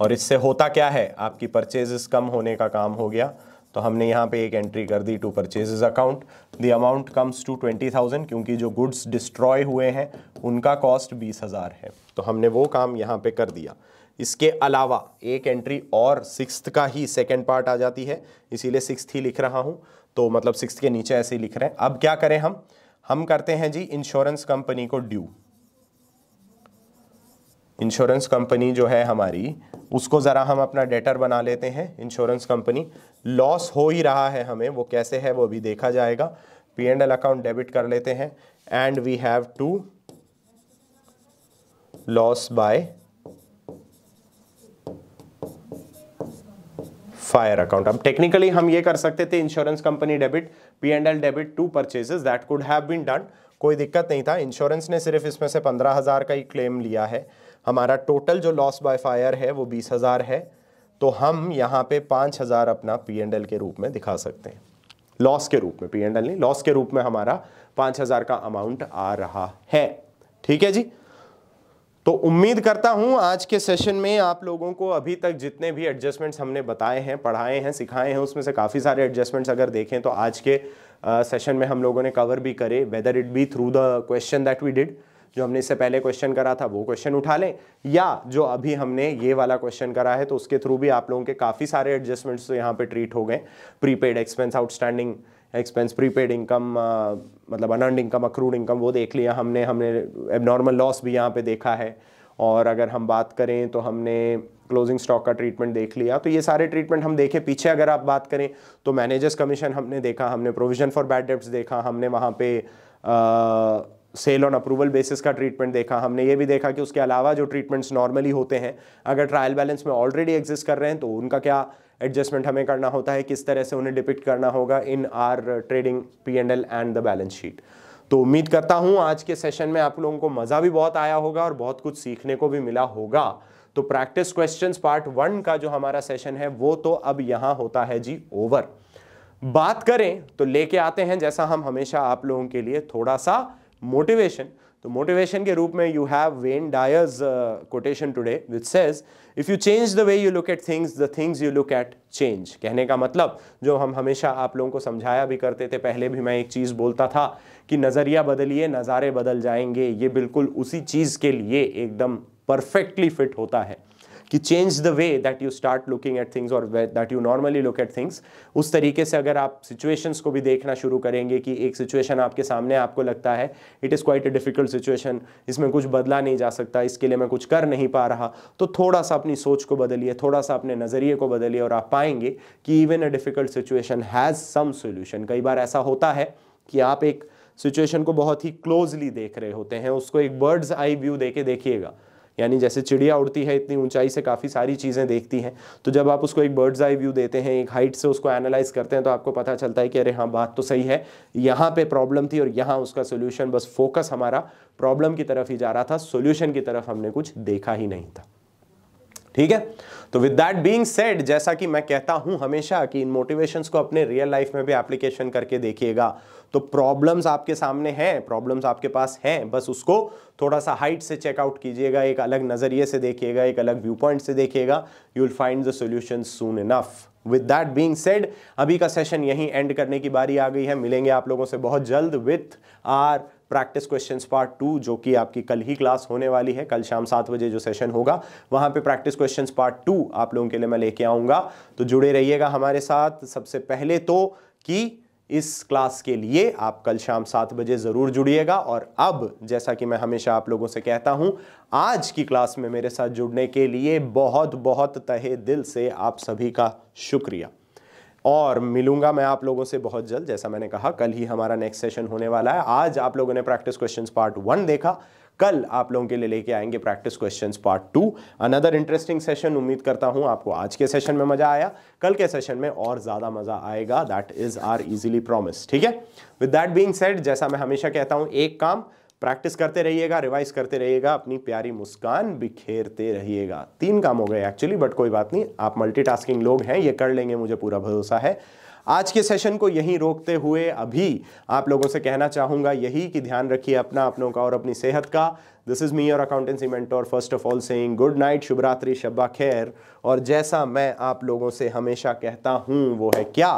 और इससे होता क्या है आपकी परचेजेस कम होने का काम हो गया तो हमने यहाँ पे एक एंट्री कर दी to purchases account the amount comes to twenty thousand क्योंकि जो गुड्स डिस्ट्रॉय हुए हैं उनका कॉस्ट बीस हज़ार है तो हमने वो काम यहाँ पे कर दिया इसके अलावा एक एंट्री और सिक्स का ही सेकेंड पार्ट आ जाती है इसीलिए सिक्स ही लिख रहा हूँ तो मतलब सिक्स के नीचे ऐसे ही लिख रहे हैं अब क्या करें हम हम करते हैं जी इंश्योरेंस कंपनी को ड्यू इंश्योरेंस कंपनी जो है हमारी उसको ज़रा हम अपना डेटर बना लेते हैं इंश्योरेंस कंपनी लॉस हो ही रहा है हमें वो कैसे है वो भी देखा जाएगा P and L account debit कर लेते हैं and we have to loss by fire account अब टेक्निकली हम ये कर सकते थे insurance company debit P and L debit to purchases that could have been done कोई दिक्कत नहीं था इंश्योरेंस ने सिर्फ इसमें से पंद्रह हज़ार का ही क्लेम लिया है हमारा टोटल जो लॉस बाय फायर है वो बीस हज़ार है तो हम यहाँ पे पाँच हज़ार अपना पी एंड एल के रूप में दिखा सकते हैं लॉस के रूप में पी एंड एल नहीं लॉस के रूप में हमारा पाँच हज़ार का अमाउंट आ रहा है ठीक है जी तो उम्मीद करता हूं आज के सेशन में आप लोगों को अभी तक जितने भी एडजस्टमेंट्स हमने बताए हैं पढ़ाए हैं सिखाए हैं उसमें से काफ़ी सारे एडजस्टमेंट्स अगर देखें तो आज के सेशन में हम लोगों ने कवर भी करे whether it be through the question that we did जो हमने इससे पहले क्वेश्चन करा था वो क्वेश्चन उठा लें या जो अभी हमने ये वाला क्वेश्चन करा है तो उसके थ्रू भी आप लोगों के काफ़ी सारे एडजस्टमेंट्स तो यहाँ पे ट्रीट हो गए prepaid expense outstanding expense prepaid income मतलब अनर्ड इनकम अक्रूड इनकम वो देख लिया हमने हमने एबनॉर्मल लॉस भी यहाँ पे देखा है और अगर हम बात करें तो हमने क्लोजिंग स्टॉक का ट्रीटमेंट देख लिया तो ये सारे ट्रीटमेंट हम देखे पीछे अगर आप बात करें तो मैनेजर्स कमीशन हमने देखा हमने प्रोविजन फॉर बैड डेप्ट देखा हमने वहाँ पे आ, सेल ऑन अप्रूवल बेसिस का ट्रीटमेंट देखा हमने ये भी देखा कि उसके अलावा जो ट्रीटमेंट्स नॉर्मली होते हैं अगर ट्रायल बैलेंस में ऑलरेडी एग्जिस्ट कर रहे हैं तो उनका क्या एडजस्टमेंट हमें करना होता है किस तरह से उन्हें डिपिक्ट करना होगा in our trading P and L and the balance sheet तो उम्मीद करता हूँ आज के सेशन में आप लोगों को मज़ा भी बहुत आया होगा और बहुत कुछ सीखने को भी मिला होगा तो प्रैक्टिस क्वेश्चंस पार्ट वन का जो हमारा सेशन है वो तो अब यहाँ होता है जी ओवर बात करें तो लेके आते हैं जैसा हम हमेशा आप लोगों के लिए थोड़ा सा motivation तो मोटिवेशन के रूप में you have Wayne Dyer's quotation today which says if you change the way you look at things the things you look at change कहने का मतलब जो हम हमेशा आप लोगों को समझाया भी करते थे पहले भी मैं एक चीज़ बोलता था कि नज़रिया बदलिए नज़ारे बदल जाएंगे ये बिल्कुल उसी चीज़ के लिए एकदम परफेक्टली फिट होता है कि change the way that you start looking at things और that you normally look at things उस तरीके से अगर आप सिचुएशंस को भी देखना शुरू करेंगे कि एक सिचुएशन आपके सामने आपको लगता है it is quite a difficult situation इसमें कुछ बदला नहीं जा सकता इसके लिए मैं कुछ कर नहीं पा रहा तो थोड़ा सा अपनी सोच को बदलिए थोड़ा सा अपने नज़रिए को बदलिए और आप पाएंगे कि even a difficult situation has some solution कई बार ऐसा होता है कि आप एक सिचुएशन को बहुत ही क्लोजली देख रहे होते हैं उसको एक बर्ड्स आई व्यू देके देखिएगा यानी जैसे चिड़िया उड़ती है इतनी ऊंचाई से काफ़ी सारी चीज़ें देखती हैं तो जब आप उसको एक बर्ड्स आई व्यू देते हैं एक हाइट से उसको एनालाइज करते हैं तो आपको पता चलता है कि अरे हाँ बात तो सही है यहाँ पर प्रॉब्लम थी और यहाँ उसका सोल्यूशन बस फोकस हमारा प्रॉब्लम की तरफ ही जा रहा था सोल्यूशन की तरफ हमने कुछ देखा ही नहीं था ठीक है तो विद दैट बीइंग सेड जैसा कि मैं कहता हूं हमेशा कि इन मोटिवेशंस को अपने रियल लाइफ में भी एप्लीकेशन करके देखिएगा तो प्रॉब्लम्स आपके सामने हैं प्रॉब्लम्स आपके पास हैं बस उसको थोड़ा सा हाइट से चेकआउट कीजिएगा एक अलग नज़रिए से देखिएगा एक अलग व्यू पॉइंट से देखिएगा you will find the solution soon enough with that being said अभी का सेशन यहीं एंड करने की बारी आ गई है मिलेंगे आप लोगों से बहुत जल्द with our practice question part two जो कि आपकी कल ही क्लास होने वाली है कल शाम सात बजे जो सेशन होगा वहाँ पे प्रैक्टिस क्वेश्चन पार्ट टू आप लोगों के लिए मैं लेके आऊँगा तो जुड़े रहिएगा हमारे साथ सबसे पहले तो कि इस क्लास के लिए आप कल शाम सात बजे ज़रूर जुड़िएगा और अब जैसा कि मैं हमेशा आप लोगों से कहता हूँ आज की क्लास में मेरे साथ जुड़ने के लिए बहुत बहुत तहे दिल से आप सभी का शुक्रिया और मिलूंगा मैं आप लोगों से बहुत जल्द जैसा मैंने कहा कल ही हमारा नेक्स्ट सेशन होने वाला है आज आप लोगों ने प्रैक्टिस क्वेश्चंस पार्ट वन देखा कल आप लोगों के लिए लेके आएंगे practice questions part two another interesting session उम्मीद करता हूं आपको आज के सेशन में मजा आया कल के सेशन में और ज़्यादा मज़ा आएगा that is our easily promise ठीक है विद दैट बींग सेट जैसा मैं हमेशा कहता हूँ एक काम प्रैक्टिस करते रहिएगा रिवाइज करते रहिएगा अपनी प्यारी मुस्कान बिखेरते रहिएगा तीन काम हो गए एक्चुअली बट कोई बात नहीं आप मल्टीटास्किंग लोग हैं ये कर लेंगे मुझे पूरा भरोसा है आज के सेशन को यहीं रोकते हुए अभी आप लोगों से कहना चाहूँगा यही कि ध्यान रखिए अपना अपनों का और अपनी सेहत का this is me your accountancy mentor first of all saying good night शुभरात्रि शब्बा खैर और जैसा मैं आप लोगों से हमेशा कहता हूँ वो है क्या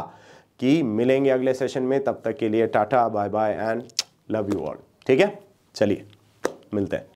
कि मिलेंगे अगले सेशन में तब तक के लिए tata bye bye and love you all ठीक है चलिए मिलते हैं